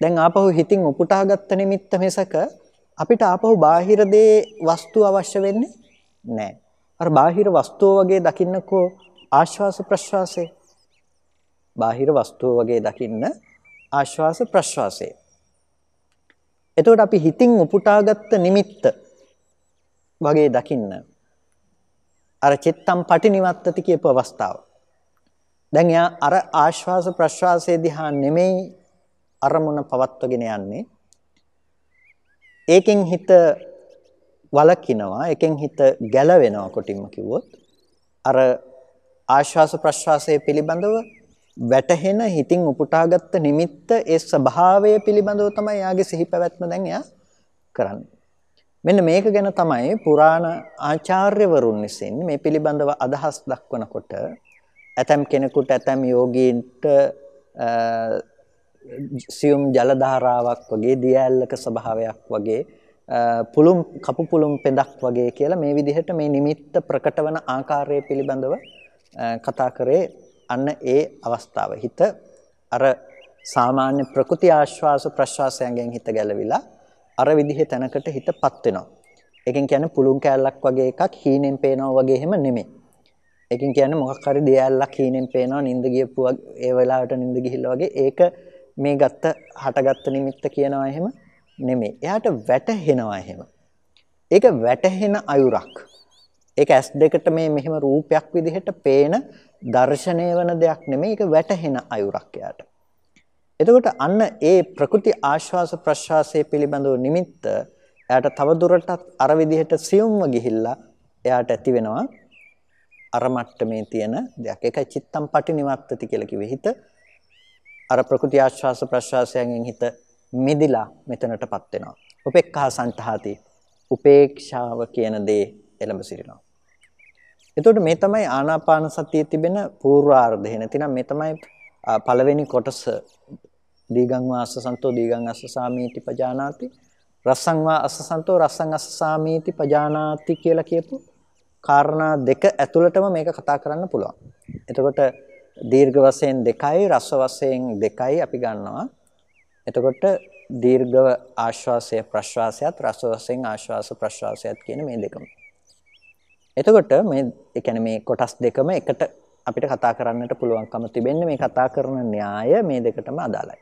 දැන් ආපහු හිතින් උපුටා ගත්ත නිමිත්ත මෙසක අපිට ආපහු බාහිර දේ වස්තු අවශ්‍ය වෙන්නේ නැහැ. අර බාහිර වස්තුව වගේ දකින්නකෝ ආශ්වාස ප්‍රශ්වාසය. බාහිර වස්තුව වගේ දකින්න ආශ්වාස ප්‍රශ්වාසය. එතකොට අපි හිතින් උපුටාගත්ත නිමිත්ත වගේ දකින්න. අර චිත්තම් පටිනිවත්තති කියපු අවස්ථාව. දැන් එයා අර ආශ්වාස ප්‍රශ්වාසයේ දිහා නෙමෙයි අරමුණ පවත්වගෙන යන්නේ. ඒකෙන් හිත වලකිනවා, ඒකෙන් හිත ගැලවෙනවා කොටින්ම කිව්වොත් අර ආශ්වාස ප්‍රශ්වාසයේ පිළිබඳව වැටහෙන හිතින් උපුටාගත්ත නිමිත්ත ඒ ස්වභාවය පිළිබඳව තමයි යාගේ සිහි පැවැත්ම දැන් එයා කරන්නේ. මෙන්න මේක ගැන තමයි පුරාණ ආචාර්යවරුන් විසින් මේ පිළිබඳව අදහස් දක්වනකොට ඇතම් කෙනෙකුට ඇතම් යෝගීන්ට සියුම් ජල ධාරාවක් වගේ දියැලක ස්වභාවයක් වගේ පුළුම් කපු පුළුම් පෙඳක් වගේ කියලා මේ විදිහට මේ නිමිත්ත ප්‍රකට වන ආකාරය පිළිබඳව කතා කරේ අන්න ඒ අවස්ථාව. හිත අර සාමාන්‍ය ප්‍රකෘති ආශ්වාස ප්‍රශ්වාසයෙන් හිත ගැලවිලා අර විදිහේ තැනකට හිතපත් වෙනවා. ඒකෙන් කියන්නේ පුළුම් කෑල්ලක් වගේ එකක් හීනෙන් පේනවා වගේ එහෙම නෙමෙයි. ඒකෙන් කියන්නේ මොකක් හරි දෙයල්ලක් හීනෙන් පේනවා නිින්ද ගියපුවා ඒ වෙලාවට නිින්ද ගිහිල්ලා වගේ ඒක මේ ගත්ත හටගත්ත නිමිත්ත කියනවා එහෙම නෙමෙයි. එයාට වැටහෙනවා එහෙම. ඒක වැටහෙන අයුරක්. ඒක ඇස් දෙකට මේ මෙහෙම රූපයක් විදිහට පේන දර්ශනය වෙන දෙයක් නෙමෙයි. ඒක වැටහෙන අයුරක් එයාට. එතකොට අන්න ඒ ප්‍රකෘති ආශ්වාස ප්‍රශ්වාසයේ පිළිබඳව නිමිත්ත එයාට තව දුරටත් අර විදිහට සියුම්ව ගිහිල්ලා එයාට ඇති වෙනවා අර මට්ටමේ තියෙන දෙයක්. ඒකයි චිත්තම් පටිනිවත්තති කියලා කිව්වේ. හිත අර ප්‍රකෘති ආශ්වාස ප්‍රශ්වාසයෙන් හිත මිදිලා මෙතනටපත් වෙනවා. උපේක්ඛා සංතහති. උපේක්ෂාව කියන දේ එළඹ සිටිනවා. එතකොට මේ තමයි ආනාපාන සතියේ තිබෙන පූර්වාර්ධය. නැතිනම් මේ තමයි පළවෙනි කොටස දීගං වාස්ස සන්තෝ දීගං අස්ස සාමීති පජානාති රස්සං වා අස්ස සන්තෝ රස්සං අස්ස සාමීති පජානාති කියලා කියපු කාරණා දෙක ඇතුළතම මේක කතා කරන්න පුළුවන්. එතකොට දීර්ඝ වශයෙන් 2යි රස වශයෙන් 2යි අපි ගන්නවා. එතකොට දීර්ඝව ආශ්වාසය ප්‍රශ්වාසයත් රස වශයෙන් ආශ්වාස ප්‍රශ්වාසයත් කියන මේ දෙකම. එතකොට මේ ඒ කියන්නේ මේ කොටස් දෙකම එකට අපිට කතා කරන්නට පුළුවන්කම තිබෙන්නේ මේ කතා කරන න්‍යාය මේ දෙකටම අදාළයි.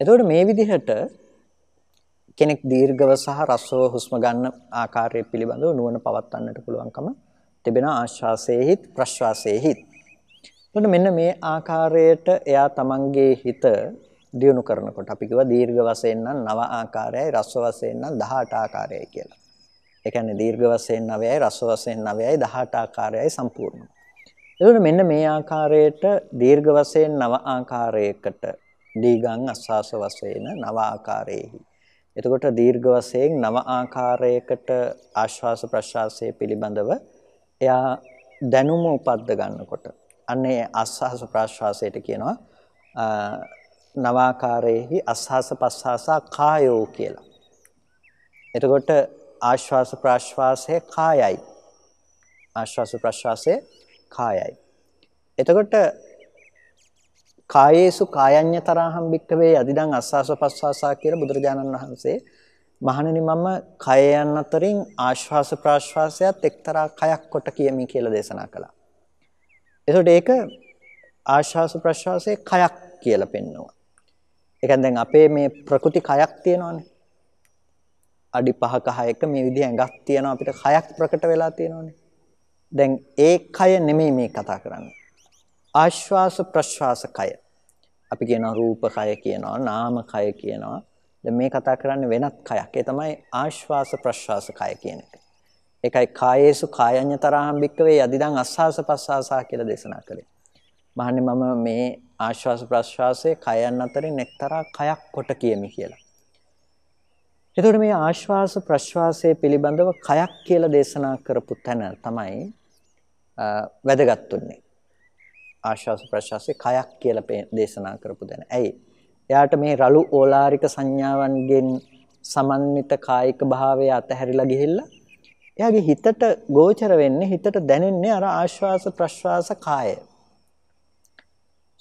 එතකොට මේ විදිහට කෙනෙක් දීර්ඝව සහ රසව හුස්ම ගන්න ආකාරය පිළිබඳව නුවණ පවත්වන්නට පුළුවන්කම තිබෙන ආශ්වාසයේහිත් ප්‍රශ්වාසයේහිත් එතකොට මෙන්න මේ ආකාරයට එයා තමන්ගේ හිත දියුණු කරනකොට අපි කිව්වා දීර්ඝ වශයෙන් නම් 9 ආකාරයයි රස්ව වශයෙන් නම් 18 ආකාරයයි කියලා. ඒ කියන්නේ දීර්ඝ වශයෙන් 9යි රස්ව වශයෙන් 9යි 18 ආකාරයයි සම්පූර්ණ. එතකොට මෙන්න මේ ආකාරයට දීර්ඝ වශයෙන් 9 ආකාරයකට දීගං අස්වාස වශයෙන් 9 ආකාරයේහි. එතකොට දීර්ඝ වශයෙන් 9 ආකාරයකට ආශ්වාස ප්‍රශ්වාසයේ පිළිබඳව එයා දැනුම උපද්ද ගන්නකොට අන්නේ ආස්වාස ප්‍රාශ්වාසයට කියනවා නවාකාරයේහි ආස්වාස පස්වාසා කායෝ කියලා. එතකොට ආශ්වාස ප්‍රාශ්වාසය කායයි. ආශ්වාස ප්‍රාශ්වාසය කායයි. එතකොට කායේසු කායඤ්‍යතරහම් භික්කවේ යදිදං අස්වාස පස්වාසා කියලා බුදුරජාණන් වහන්සේ මහණෙනි මම කය යන අතරින් ආශ්වාස ප්‍රාශ්වාසයත් එක්තරා කයක් කොට කියමි කියලා දේශනා කළා. එතකොට ඒක ආශ්වාස ප්‍රශ්වාසයේ කයක් කියලා පෙන්නවා. ඒ කියන්නේ දැන් අපේ මේ ප්‍රකෘති කයක් තියෙනවානේ. අඩි 5ක 6ක මේ විදිහ ඇඟක් තියෙනවා අපිට කයක් ප්‍රකට වෙලා තියෙනවානේ. දැන් ඒ කය නෙමෙයි මේ කතා කරන්නේ. ආශ්වාස ප්‍රශ්වාස කය. අපි කියනවා රූප කය කියනවා නාම කය කියනවා. දැන් මේ කතා කරන්නේ වෙනත් කයක්. ඒ තමයි ආශ්වාස ප්‍රශ්වාස කය කියන එක. ඒකයි කායේසු කායඤ්ඤතරහම් භික්කවේ යදිදං අස්සාස පස්සාසා කියලා දේශනා කළේ. මහන්නේ මම මේ ආශ්වාස ප්‍රශ්වාසයේ කයන් අතරින් එක්තරා කයක් කොට කියමි කියලා. එතකොට මේ ආශ්වාස ප්‍රශ්වාසයේ පිළිබඳව කයක් කියලා දේශනා කරපු තැන තමයි වැදගත් වෙන්නේ. ආශ්වාස ප්‍රශ්වාසයේ කයක් කියලා දේශනා කරපු තැන. ඇයි? එයාට මේ රළු ඕලාරික සංඥාවන්ගෙන් සමන්විත කායික භාවය අතහැරිලා ගිහිල්ලා එයාගේ හිතට ගෝචර වෙන්නේ හිතට දැනෙන්නේ අර ආශ්වාස ප්‍රශ්වාස කාය.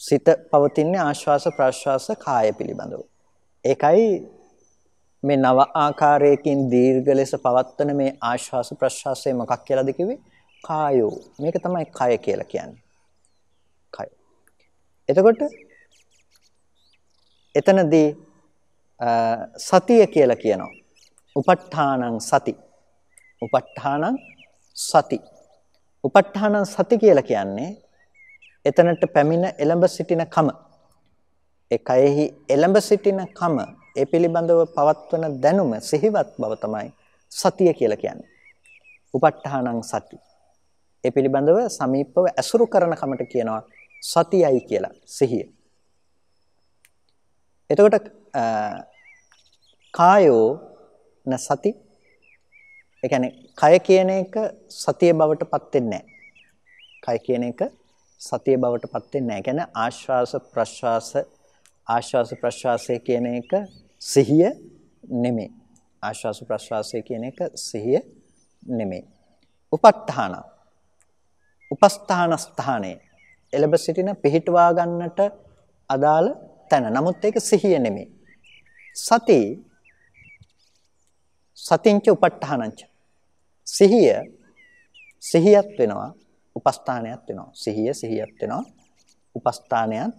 සිත පවතින්නේ ආශ්වාස ප්‍රශ්වාස කාය පිළිබඳව. ඒකයි මේ නව ආකාරයකින් දීර්ඝ ලෙස පවත්වන මේ ආශ්වාස ප්‍රශ්වාසය මොකක් කියලාද කිව්වේ? කායෝ. මේක තමයි කය කියලා කියන්නේ. කය. එතකොට එතනදී සතිය කියලා කියනවා. උප ဋ ාණං සති උප ဋ ාණං සති. උප ဋ ාණං සති කියලා කියන්නේ එතනට පැමිණ එළඹ සිටින කම. ඒ කයෙහි එළඹ සිටින කම ඒ පිළිබඳව පවත්වන දැනුම සිහිවත් බව තමයි සතිය කියලා කියන්නේ. උප ဋ ාණං සති. ඒ පිළිබඳව සමීපව ඇසුරු කරන කමට කියනවා සතියයි කියලා සිහිය. එතකොට කායෝ න සති ඒ කියන්නේ කය කියන එක සතිය බවටපත් වෙන්නේ නැහැ. කය කියන එක සතිය බවටපත් වෙන්නේ නැහැ. කියන්නේ ආශ්වාස ප්‍රශ්වාස ආශ්වාස ප්‍රශ්වාසය කියන එක සිහිය නෙමෙයි. ආශ්වාස ප්‍රශ්වාසය කියන එක සිහිය නෙමෙයි. උපත්තාන. උපස්ථාන ස්ථානේ එළඹ සිටින පිහිටවා ගන්නට අදාළ තැන. නමුත් ඒක සිහිය නෙමෙයි. සති සතිංච උපට්ඨානංච සිහිය සිහියත් වෙනවා උපස්ථානයත් වෙනවා. සිහිය සිහියත් වෙනවා උපස්ථානයත්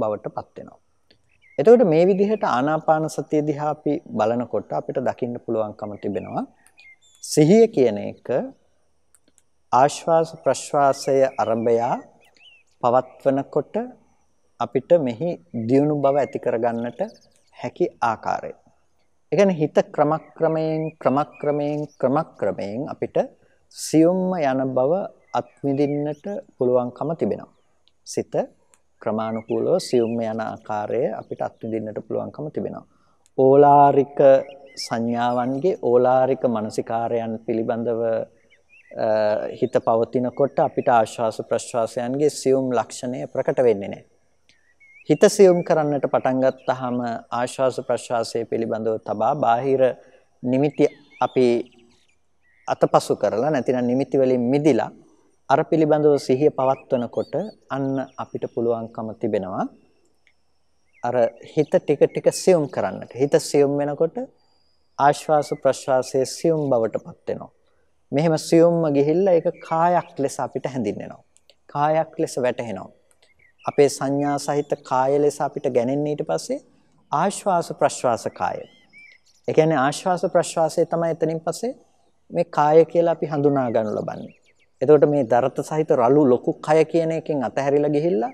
බවටපත් වෙනවා. එතකොට මේ විදිහට ආනාපාන සතිය දිහා අපි බලනකොට අපිට දකින්න පුළුවන්කම තිබෙනවා සිහිය කියන එක ආශ්වාස ප්‍රශ්වාසය අරඹයා පවත්වනකොට අපිට මෙහි දියුණු බව ඇති කරගන්නට හැකි ආකාරය. ඒ කියන්නේ හිත ක්‍රමක්‍රමයෙන් ක්‍රමක්‍රමයෙන් ක්‍රමක්‍රමයෙන් අපිට සියුම්ම යන බව අත්විඳින්නට පුළුවන්කම තිබෙනවා. සිත ක්‍රමානුකූලව සියුම්ම යන ආකාරය අපිට අත්විඳින්නට පුළුවන්කම තිබෙනවා. ඕලාරික සංඥාවන්ගේ ඕලාරික මානසිකාරයන් පිළිබඳව හිත පවතිනකොට අපිට ආශ්වාස ප්‍රශ්වාසයන්ගේ සියුම් ලක්ෂණය ප්‍රකට වෙන්නේ නැහැ. හිත සියුම් කරන්නට පටන් ගත්තාම ආශ්වාස ප්‍රශ්වාසයේ පිළිබඳව තබා බාහිර නිමිති අපි අතපසු කරලා නැතිනම් නිමිති වලින් මිදිලා අර පිළිබඳව සිහිය පවත්වනකොට අන්න අපිට පුළුවන්කම තිබෙනවා අර හිත ටික ටික සියුම් කරන්නට. හිත සියුම් වෙනකොට ආශ්වාස ප්‍රශ්වාසයේ සියුම් බවටපත් වෙනවා. මෙහෙම සියුම්ම ගිහිල්ලා ඒක කායක් ලෙස අපිට හැඳින්වෙනවා. කායක් ලෙස වැටහෙනවා. අපේ සංඥා සහිත කාය ලෙස අපිට ගැනෙන්නේ ඊට පස්සේ ආශ්වාස ප්‍රශ්වාස කාය. ඒ කියන්නේ ආශ්වාස ප්‍රශ්වාසය තමයි එතනින් පස්සේ මේ කාය කියලා අපි හඳුනා ගන්න ලබන්නේ. එතකොට මේ දරත සහිත රළු ලොකු කය කියන එකෙන් අතහැරිලා ගිහිල්ලා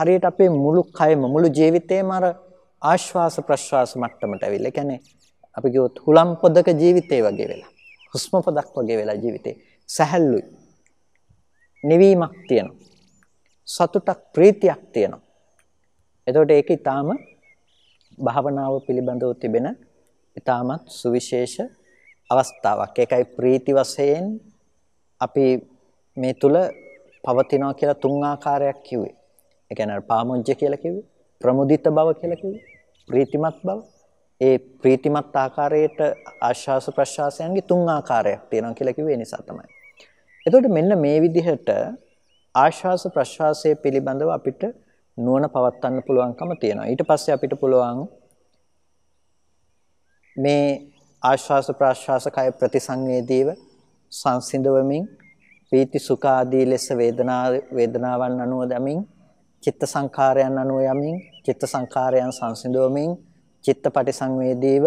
හරියට අපේ මුළු කයම මුළු ජීවිතේම අර ආශ්වාස ප්‍රශ්වාස මට්ටමට ඇවිල්ලා. ඒ කියන්නේ අපි කිව්වොත් හුලම් පොදක ජීවිතේ වගේ වෙලා. හුස්ම පොදක් වගේ වෙලා ජීවිතේ සැහැල්ලුයි. නිවීමක් තියෙනවා. සතුටක් ප්‍රීතියක් තියෙනවා. එතකොට ඒක ඊටාම භාවනාව පිළිබඳව තිබෙන ඊටාමත් සුවිශේෂ අවස්ථාවක්. ඒකයි ප්‍රීති වශයෙන් අපි මේ තුල පවතිනවා කියලා තුන් ආකාරයක් කිව්වේ. ඒ කියන්නේ පාමුජ්ජ කියලා කිව්වේ, ප්‍රමුදිත බව කියලා කිව්වේ, ප්‍රීතිමත් බව. ඒ ප්‍රීතිමත් ආකාරයට ආශාස ප්‍රසආසයන්ගේ තුන් ආකාරයක් තියෙනවා කියලා කිව්වේ ඒ නිසා තමයි. එතකොට මෙන්න මේ විදිහට ආශ්වාස ප්‍රශ්වාසය පිළිබඳව අපිට නුවණ පවත්වන්න පුළුවන්කම තියෙනවා. ඊට පස්සේ අපිට පුළුවන් මේ ආශ්වාස ප්‍රශ්වාස කය ප්‍රතිසංවේදීව සංසිඳවමින් පීති සුඛ ආදී ලෙස වේදනා වේදනාවන් අනුව දමින් චිත්ත සංඛාරයන් අනුව යමින් චිත්ත සංඛාරයන් සංසිඳවමින් චිත්ත පටිසංවේදීව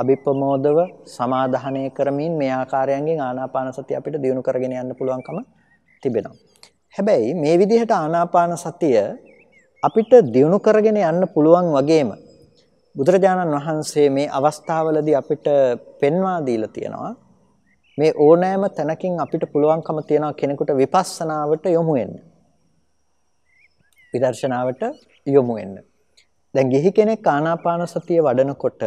අභිප්‍රමෝදව සමාදාහනය කරමින් මේ ආකාරයෙන් ආනාපාන සතිය අපිට දියුණු කරගෙන යන්න පුළුවන්කම තිබෙනවා හැබැයි මේ විදිහට ආනාපාන සතිය අපිට දියුණු කරගෙන යන්න පුළුවන් වගේම බුදුරජාණන් වහන්සේ මේ අවස්ථාවලදී අපිට පෙන්වා දීලා තියෙනවා මේ ඕනෑම තැනකින් අපිට පුළුවන්කම තියන කෙනෙකුට විපස්සනාවට යොමු වෙන්න. විදර්ශනාවට යොමු වෙන්න. දැන් ගිහි කෙනෙක් ආනාපාන සතිය වඩනකොට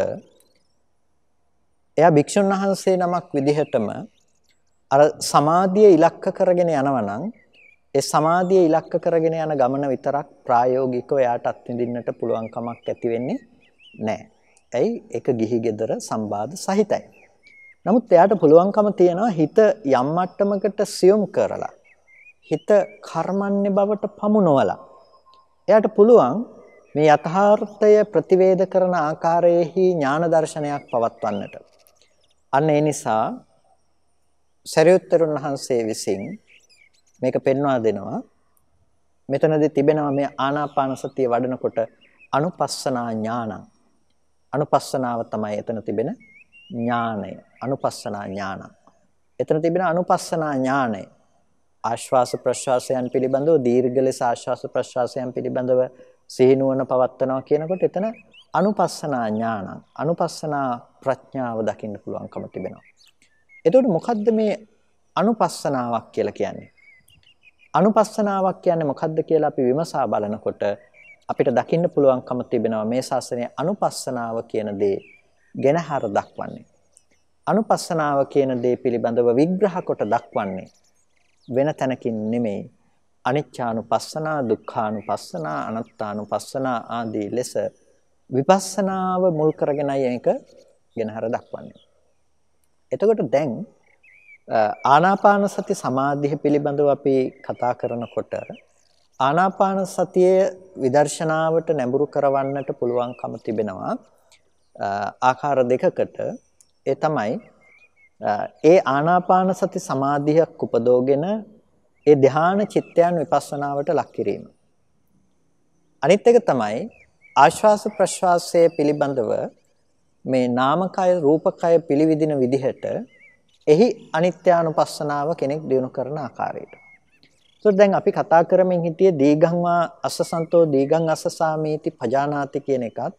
එයා භික්ෂුන් වහන්සේ නමක් විදිහටම අර සමාධිය ඉලක්ක කරගෙන යනවා නම් ඒ සමාධිය ඉලක්ක කරගෙන යන ගමන විතරක් ප්‍රායෝගිකව එයාට අත්විඳින්නට පුළුවන් කමක් ඇති වෙන්නේ නැහැ. ඇයි? ඒක ගිහි gedara සම්බාධ සහිතයි. නමුත් එයාට පුළුවන්කම තියෙනවා හිත යම් මට්ටමකට සියුම් කරලා හිත කර්මන්නේ බවට පමුණවලා එයාට පුළුවන් මේ යථාර්ථය ප්‍රතිවේද කරන ආකාරයේහි ඥාන දර්ශනයක් පවත්වන්නට. අන්න ඒ නිසා සරියුත්තරුන් වහන්සේ විසින් මේක පෙන්වා දෙනවා. මෙතනදී තිබෙනවා මේ ආනාපාන සතිය වඩනකොට අනුපස්සනා ඥානං. අනුපස්සනාව තමයි එතන තිබෙන ඥානය. අනුපස්සනා ඥානං. එතන තිබෙන අනුපස්සනා ඥානය ආශ්වාස ප්‍රශ්වාසයන් පිළිබඳව දීර්ඝ ලෙස ආශ්වාස ප්‍රශ්වාසයන් පිළිබඳව සිහිනුවන පවත්නවා කියනකොට එතන අනුපස්සනා ඥානං අනුපස්සනා ප්‍රඥාව දකින්න පුළුවන්කම තිබෙනවා. එතකොට මොකද්ද මේ අනුපස්සනාවක් කියලා කියන්නේ? අනුපස්සනාවක් කියන්නේ මොකද්ද කියලා අපි විමසා බලනකොට අපිට දකින්න පුළුවන්කම තිබෙනවා මේ ශාසනයේ අනුපස්සනාව කියන දේ ගැන හර දක්වන්නේ. අනුපස්සනාව කියන දේ පිළිබඳව විග්‍රහ කොට දක්වන්නේ වෙන තැනකින් නෙමෙයි. අනිච්චානුපස්සනා, දුක්ඛානුපස්සනා, අනත්තානුපස්සනා ආදී ලෙස විපස්සනාව මුල් කරගෙනයි මේක ගැන හර දක්වන්නේ. එතකොට දැන් ආනාපාන සති සමාධිය පිළිබඳව අපි කතා කරනකොට ආනාපාන සතියේ විදර්ශනාවට නැඹුරු කරවන්නට පුළුවන්කම තිබෙනවා ආකාර දෙකකට ඒ තමයි ඒ ආනාපාන සති සමාධියක් උපදෝගෙන ඒ ධ්‍යාන චිත්තයන් විපස්සනාවට ලක් කිරීම අනිත් එක තමයි ආශ්වාස ප්‍රශ්වාසයේ පිළිබඳව මේ නාමකය රූපකය පිළිවිදින විදිහට එහි අනිත්‍යානුපස්සනාව කෙනෙක් දිනු කරන ආකාරයට. ඒතකොට දැන් අපි කතා කරමින් හිටියේ දීගංවා අසසන්තෝ දීගං අසසාමීති පජානාති කියන එකත්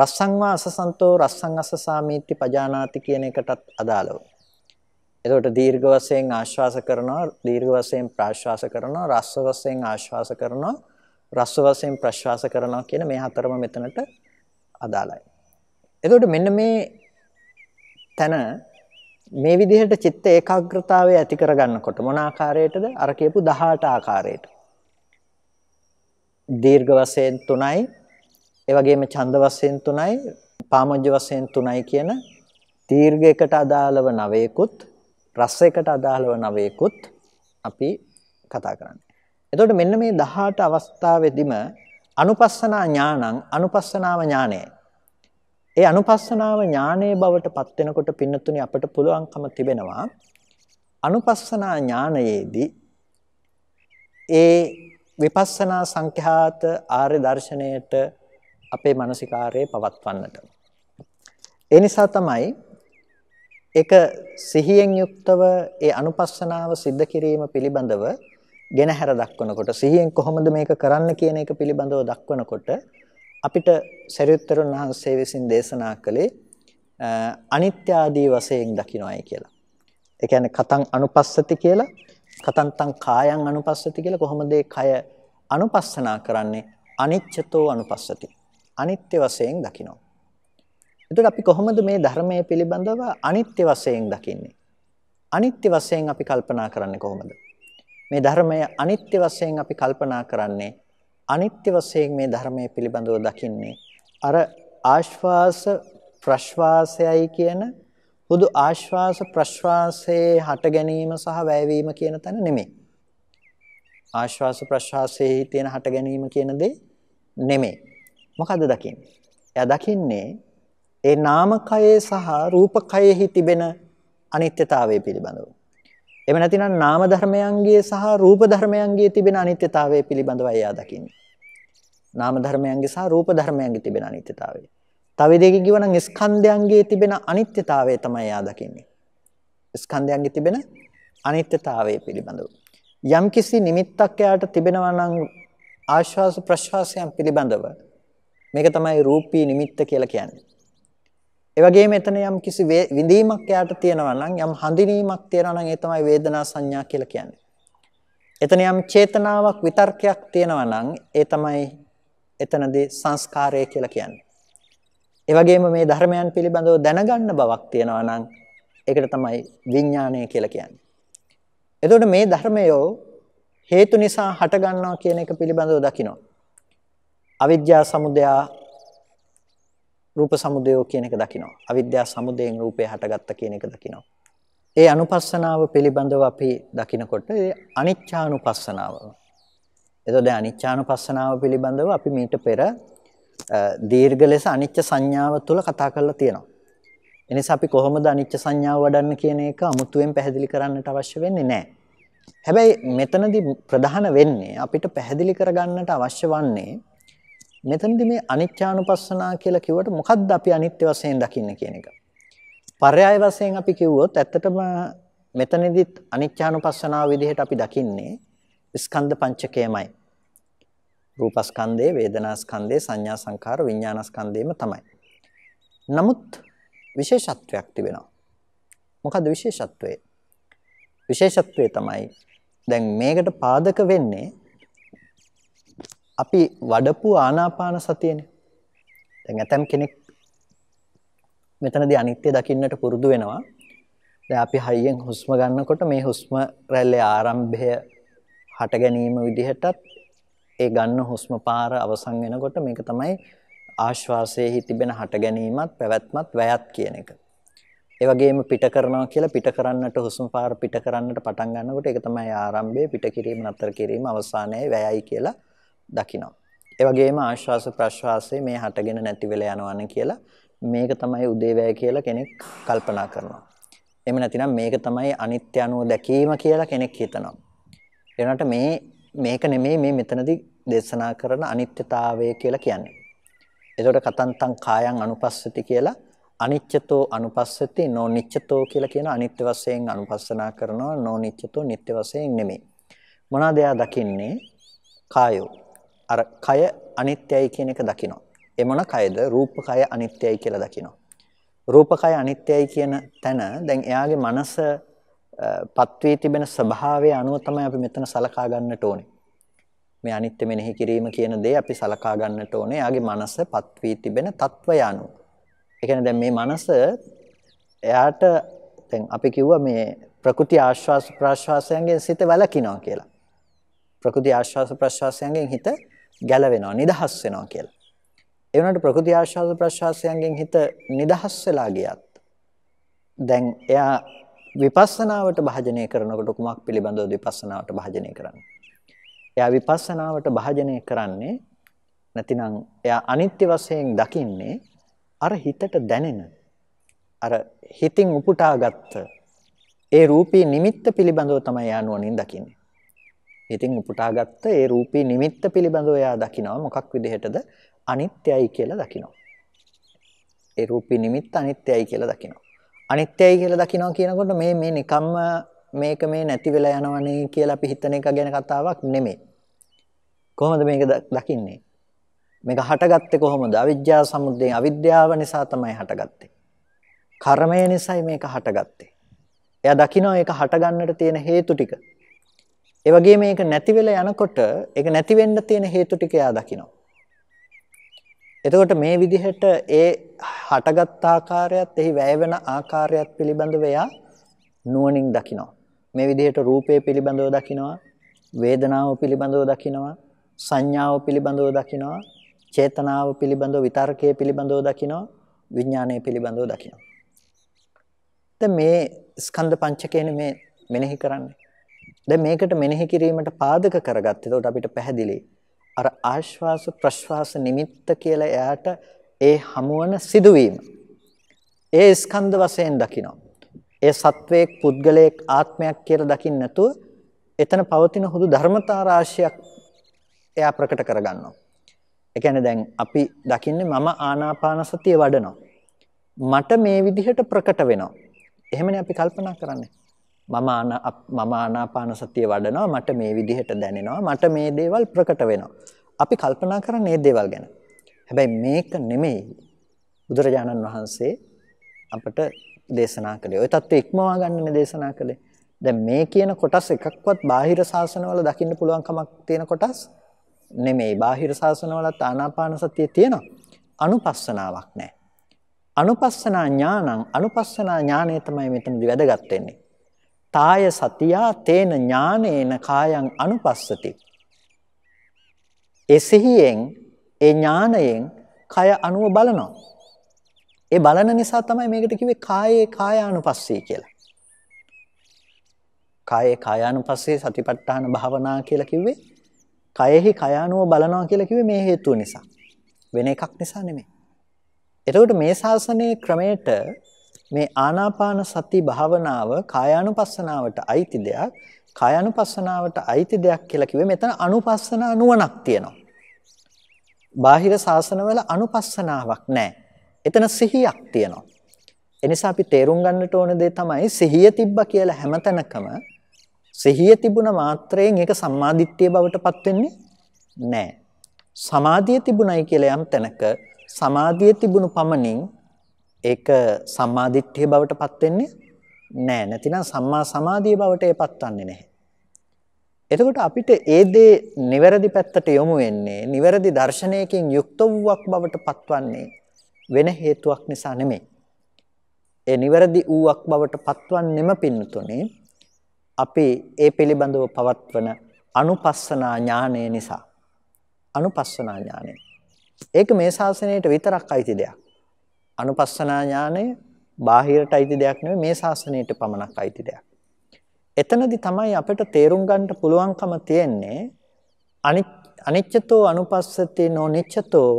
රස්සංවා අසසන්තෝ රස්සං අසසාමීති පජානාති කියන එකටත් අදාළව. එතකොට දීර්ඝ වශයෙන් ආශ්වාස කරනවා දීර්ඝ වශයෙන් ප්‍රාශ්වාස කරනවා රස්ස වශයෙන් ආශ්වාස කරනවා රස්ස වශයෙන් ප්‍රශ්වාස කරනවා කියන මේ හතරම මෙතනට අදාළයි. එතකොට මෙන්න මේ තන මේ විදිහට චිත්ත ඒකාග්‍රතාවය ඇති කරගන්නකොට මොන ආකාරයටද අර කියපු 18 ආකාරයට දීර්ඝ වශයෙන් 3යි ඒ වගේම ඡන්ද වශයෙන් 3යි පාමොජ්ජ වශයෙන් 3යි කියන දීර්ඝයකට අදාළව 9කුත් රසයකට අදාළව 9කුත් අපි කතා කරන්නේ. එතකොට මෙන්න මේ 18 අවස්ථාවේදීම අනුපස්සනා ඥානං අනුපස්සනාව ඥානයයි ඒ අනුපස්සනාව ඥානයේ බවට පත් වෙනකොට පින්නතුනි අපට පුළුවන්කම තිබෙනවා අනුපස්සනා ඥානයේදී ඒ විපස්සනා සංඛ්‍යාත ආර්ය දර්ශනයට අපේ මානසිකාර්යය පවත්වන්නට. ඒ නිසා තමයි ඒක සිහියෙන් යුක්තව ඒ අනුපස්සනාව સિદ્ધ කිරීම පිළිබඳව ගෙනහැර දක්වනකොට සිහියෙන් කොහොමද මේක කරන්න කියන එක පිළිබඳව දක්වනකොට අපිට සරියුත්තරුන් වහන්සේ විසින් දේශනා කළේ අනිත්‍ය ආදී වශයෙන් දකින්නයි කියලා. ඒ කියන්නේ කතං අනුපස්සති කියලා කතං තං කායං අනුපස්සති කියලා කොහොමද කය අනුපස්සනා කරන්නේ අනිච්චතෝ අනුපස්සති. අනිත්‍ය වශයෙන් දකිනවා. එතකොට අපි කොහොමද මේ ධර්මයේ පිළිබඳව අනිත්‍ය වශයෙන් දකින්නේ? අනිත්‍ය වශයෙන් අපි කල්පනා කරන්නේ කොහොමද? මේ ධර්මය අනිත්‍ය වශයෙන් අපි කල්පනා කරන්නේ අනිත්‍ය වශයෙන් මේ ධර්මයේ පිළිබඳව දකින්නේ අර ආශ්වාස ප්‍රශ්වාසයයි කියන හුදු ආශ්වාස ප්‍රශ්වාසයේ හට ගැනීම සහ වැයවීම කියන තැන නෙමෙයි. ආශ්වාස ප්‍රශ්වාසයේ තියෙන හට ගැනීම කියන දේ නෙමෙයි. මොකද්ද දකින්නේ? එයා දකින්නේ ඒ නාමකයේ සහ රූපකයෙහි තිබෙන අනිත්‍යතාවය පිළිබඳව. එහෙම නැතිනම් නාම ධර්මයන්ගේ සහ රූප ධර්මයන්ගේ තිබෙන අනිත්‍යතාවය පිළිබඳව එයා දකින්නේ. නාම ධර්මයන්ගේ සහ රූප ධර්මයන්ගේ තිබෙන අනිත්‍යතාවය. තව විදිහකින් කිව්වනම් ස්කන්ධයන්ගේ තිබෙන අනිත්‍යතාවය තමයි එයා දකින්නේ. ස්කන්ධයන්ගේ තිබෙන අනිත්‍යතාවය පිළිබඳව. යම්කිසි නිමිත්තක් එයාට තිබෙනවා නම් ආශ්වාස ප්‍රශ්වාසයන් පිළිබඳව මේක තමයි රූපී නිමිත්ත කියලා කියන්නේ. ඒ වගේම එතන යම් කිසි විඳීමක් යාට තියෙනවා නම් යම් හඳුනීමක් තියෙනවා නම් ඒ තමයි වේදනා සංඥා කියලා කියන්නේ. එතන යම් චේතනාවක් විතර්කයක් තියෙනවා නම් ඒ තමයි එතනදී සංස්කාරය කියලා කියන්නේ. ඒ වගේම මේ ධර්මයන් පිළිබඳව දැනගන්න බවක් තියෙනවා නම් ඒකට තමයි විඥාණය කියලා කියන්නේ. එතකොට මේ ධර්මය හේතු නිසා හටගන්නවා කියන එක පිළිබඳව දකිනවා. අවිද්‍යා සමුදය රූප සමුදයෝ කියන එක දකිනවා. අවිද්‍යා සමුදයෙන් රූපය හටගත්ත කියන එක දකිනවා. ඒ අනුපස්සනාව පිළිබඳව අපි දකිනකොට ඒ අනිච්චානුපස්සනාව. එතකොට අනිච්චානුපස්සනාව පිළිබඳව අපි මීට පෙර දීර්ඝ ලෙස අනිච්ච සංඥාව තුළ කතා කරලා තියෙනවා. එනිසා අපි කොහොමද අනිච්ච සංඥාව වඩන්න කියන එක අමුතුවෙන් පැහැදිලි කරන්නට අවශ්‍ය වෙන්නේ නැහැ. හැබැයි මෙතනදී ප්‍රධාන වෙන්නේ අපිට පැහැදිලි කරගන්නට අවශ්‍ය වන්නේ මෙතනදී මේ අනිත්‍යානුපස්සනා කියලා කිව්වට මොකද්ද අපි අනිත්‍ය වශයෙන් දකින්නේ කියන එක. පරයය වශයෙන් අපි කිව්වොත් ඇත්තටම මෙතනදිත් අනිත්‍යානුපස්සනාව විදිහට අපි දකින්නේ ස්කන්ධ පංචකයමයි. රූපස්කන්ධේ, වේදනාස්කන්ධේ, සංඥා සංකාර, විඥානස්කන්ධේම තමයි. නමුත් විශේෂත්වයක් තිබෙනවා. මොකද්ද විශේෂත්වය? විශේෂත්වය තමයි දැන් මේකට පාදක වෙන්නේ අපි වඩපු ආනාපාන සතියනේ. දැන් ඇතම් කෙනෙක් මෙතනදී අනිත්‍ය දකින්නට පුරුදු වෙනවා. දැන් අපි හයියෙන් හුස්ම ගන්නකොට මේ හුස්ම රැල්ලේ ආරම්භය හට ගැනීම විදිහටත් ඒ ගන්න හුස්ම පාර අවසන් වෙනකොට මේක තමයි ආශ්වාසයේ තිබෙන හට ගැනීමත් පැවැත්මත් වැයත් කියන එක. ඒ වගේම පිට කරනවා කියලා පිට කරන්නට හුස්ම පාර පිට කරන්නට පටන් ගන්නකොට ඒක තමයි ආරම්භය පිට කිරීම නතර කිරීම අවසානයේ වැයයි කියලා දකිනවා. ඒ වගේම ආශ්වාස ප්‍රශ්වාසයේ මේ හටගෙන නැති වෙලා යනවන කියලා මේක තමයි උදේවැය කියලා කෙනෙක් කල්පනා කරනවා. එහෙම නැතිනම් මේක තමයි අනිත්‍ය අනුව දැකීම කියලා කෙනෙක් හිතනවා. එනකට මේ මේක නෙමෙයි මේ මෙතනදී දේශනා කරන අනිත්‍යතාවය කියලා කියන්නේ. එතකොට කතන්තං කායං අනුපස්සති කියලා අනිච්චතෝ අනුපස්සති නොනිච්චතෝ කියලා කියන අනිත්‍ය වශයෙන් අනුපස්සනා කරනවා නොනිච්චතෝ නිට්ඨ වශයෙන් නෙමෙයි. මොනවාද එයා දකින්නේ? කායෝ අර කය අනිත්‍යයි කියන එක දකිනවා. ඒ මොන කයද? රූපකය අනිත්‍යයි කියලා දකිනවා. රූපකය අනිත්‍යයි කියන තැන දැන් එයාගේ මනස පත්වී තිබෙන ස්වභාවය අනුව තමයි අපි මෙතන සලකා ගන්නට ඕනේ. මේ අනිත්‍ය මෙනෙහි කිරීම කියන දේ අපි සලකා ගන්නට ඕනේ. එයාගේ මනස පත්වී තිබෙන తත්වය අනුව. ඒ කියන්නේ දැන් මේ මනස එයාට දැන් අපි කිව්වා මේ ප්‍රකෘති ආශ්වාස ප්‍රාශ්වාසයෙන් සිත වැලකිනවා කියලා. ප්‍රකෘති ආශ්වාස ප්‍රාශ්වාසයෙන් හිත ගැලවෙනවා නිදහස් වෙනවා කියලා. ඒ වුණාට ප්‍රකෘති ආශ්වාස ප්‍රශ්වාසයෙන් හිත නිදහස් වෙලා ගියත් දැන් එයා විපස්සනාවට භාජනය කරනකොට කුමක් පිළිබඳවද විපස්සනාවට භාජනය කරන්නේ? එයා විපස්සනාවට භාජනය කරන්නේ නැතිනම් එයා අනිත්‍ය වශයෙන් දකින්නේ අර හිතට දැනෙන අර හිතින් උපුටාගත්තු ඒ රූපී නිමිත්ත පිළිබඳව තමයි යානුවණින් දකින්නේ. ඉතින් උපුටාගත්ත ඒ රූපී නිමිත්ත පිළිබඳව එයා දකිනවා මොකක් විදිහටද අනිත්‍යයි කියලා දකිනවා. ඒ රූපී නිමිත්ත අනිත්‍යයි කියලා දකිනවා. අනිත්‍යයි කියලා දකිනවා කියනකොට මේ මේ නිකම්ම මේක මේ නැති වෙලා යනවනේ කියලා අපි හිතන එක ගැන කතාවක් නෙමෙයි. කොහොමද මේක දකින්නේ? මේක හටගත්තේ කොහොමද? අවිද්‍යාව සමුදයෙන් අවිද්‍යාව නිසා තමයි හටගත්තේ. කර්මය නිසායි මේක හටගත්තේ. එයා දකිනවා ඒක හටගන්නට තියෙන හේතු ටික. ඒ වගේම මේක නැති වෙලා යනකොට ඒක නැති වෙන්න තියෙන හේතු ටික එයා දකිනවා. එතකොට මේ විදිහට ඒ හටගත් ආකාරයත් එහි වැය වෙන ආකාරයත් පිළිබඳව එයා නුවණින් දකිනවා. මේ විදිහට රූපය පිළිබඳව දකිනවා, වේදනාව පිළිබඳව දකිනවා, සංඥාව පිළිබඳව දකිනවා, චේතනාව පිළිබඳව විතර්කයේ පිළිබඳව දකිනවා, විඥානයේ පිළිබඳව දකිනවා. දැන් මේ ස්කන්ධ පංචකයනේ මේ මෙනෙහි කරන්නේ. දැන් මේකට මෙනෙහි කිරීමට පාදක කරගත්ත. එතකොට අපිට පැහැදිලි. අර ආශ්වාස ප්‍රශ්වාස නිමිත්ත කියලා එයාට ඒ හමුවන සිදුවීම. ඒ ස්කන්ධ වශයෙන් දකිනවා. ඒ සත්වයේ පුද්ගලයෙක් ආත්මයක් කියලා දකින්න නැතුව එතන පවතින හුදු ධර්මතා රාශියක් එයා ප්‍රකට කරගන්නවා. ඒ කියන්නේ දැන් අපි දකින්නේ මම ආනාපාන සතිය වඩනවා. මට මේ විදිහට ප්‍රකට වෙනවා. එහෙමනේ අපි කල්පනා කරන්නේ. මම මම ආනාපාන සතිය වඩනවා මට මේ විදිහට දැනෙනවා මට මේ දේවල් ප්‍රකට වෙනවා. අපි කල්පනා කරන්නේ මේ දේවල් ගැන. හැබැයි මේක නෙමෙයි බුදුරජාණන් වහන්සේ අපට දේශනා කළේ. ওই தත්ත්වය ඉක්මවා ගන්නනේ දේශනා කළේ. දැන් මේ කියන කොටස් එකක්වත් බාහිර සාසනවල දකින්න පුළුවන් කමක් තියෙන කොටස් නෙමෙයි. බාහිර සාසනවලත් ආනාපාන සතිය තියෙනවා. අනුපස්සනාවක් නැහැ. අනුපස්සනා ඥානං අනුපස්සනා ඥානය තමයි මෙතනදි වැදගත් වෙන්නේ. තාය සතියා තේන ඥානේන කායන් අනුපස්සති. එසිහියෙන් ඒ ඥානයෙන් කය අනුව බලනවා. ඒ බලන නිසා තමයි මේකට කිව්වේ කායේ කායානුපස්සී කියලා. කායේ කායානුපස්සේ සතිපට්ඨාන භාවනා කියලා කිව්වේ කයෙහි කයානුව බලනවා කියලා කිව්වේ මේ හේතුව නිසා. වෙන එකක් නිසා නෙමෙයි. එතකොට මේ ශාසනයේ ක්‍රමයට මේ ආනාපාන සති භාවනාව කායානුපස්සනාවට අයිති දෙයක් කායානුපස්සනාවට අයිති දෙයක් කියලා කිව්වේ මෙතන අනුපස්සනා නුවණක් තියෙනවා. බාහිර සාසනවල අනුපස්සනාවක් නැහැ. එතන සිහියක් තියෙනවා. එනිසා අපි තේරුම් ගන්නට ඕන දේ තමයි සිහිය තිබ්බ කියලා හැමතැනකම සිහිය තිබුණ මාත්‍රයෙන් ඒක සම්මාදිට්ඨිය බවට පත් වෙන්නේ නැහැ. සමාධිය තිබුණයි කියලා යම් තැනක සමාධිය තිබුණු පමණින් ඒක සම්මාදිට්ඨිය බවට පත් වෙන්නේ නැහැ. නැතිනම් සම්මා සමාධිය බවට ඒපත් වෙන්නේ නැහැ. එතකොට අපිට ඒ දේ නිවැරදි පැත්තට යොමු වෙන්නේ නිවැරදි දර්ශනයකින් යුක්ත වූවක් බවට පත්වන්නේ වෙන හේතුවක් නිසා නෙමෙයි. ඒ නිවැරදි වූවක් බවට පත්වන්නෙම පින්නතුනේ අපි ඒ පිළිබඳව පවත්වන අනුපස්සනා ඥානය නිසා. අනුපස්සනා ඥානය. ඒක මේ ශාසනයට විතරක් අයිති දෙයක්. අනුපස්සනා ඥානය බාහිරට අයිති දෙයක් නෙවෙයි මේ ශාසනයට පමණක් අයිති දෙයක්. එතනදි තමයි අපිට තේරුම් ගන්නට පුළුවන්කම තියෙන්නේ අනිච්චතෝ අනුපස්සති නොනිච්චතෝ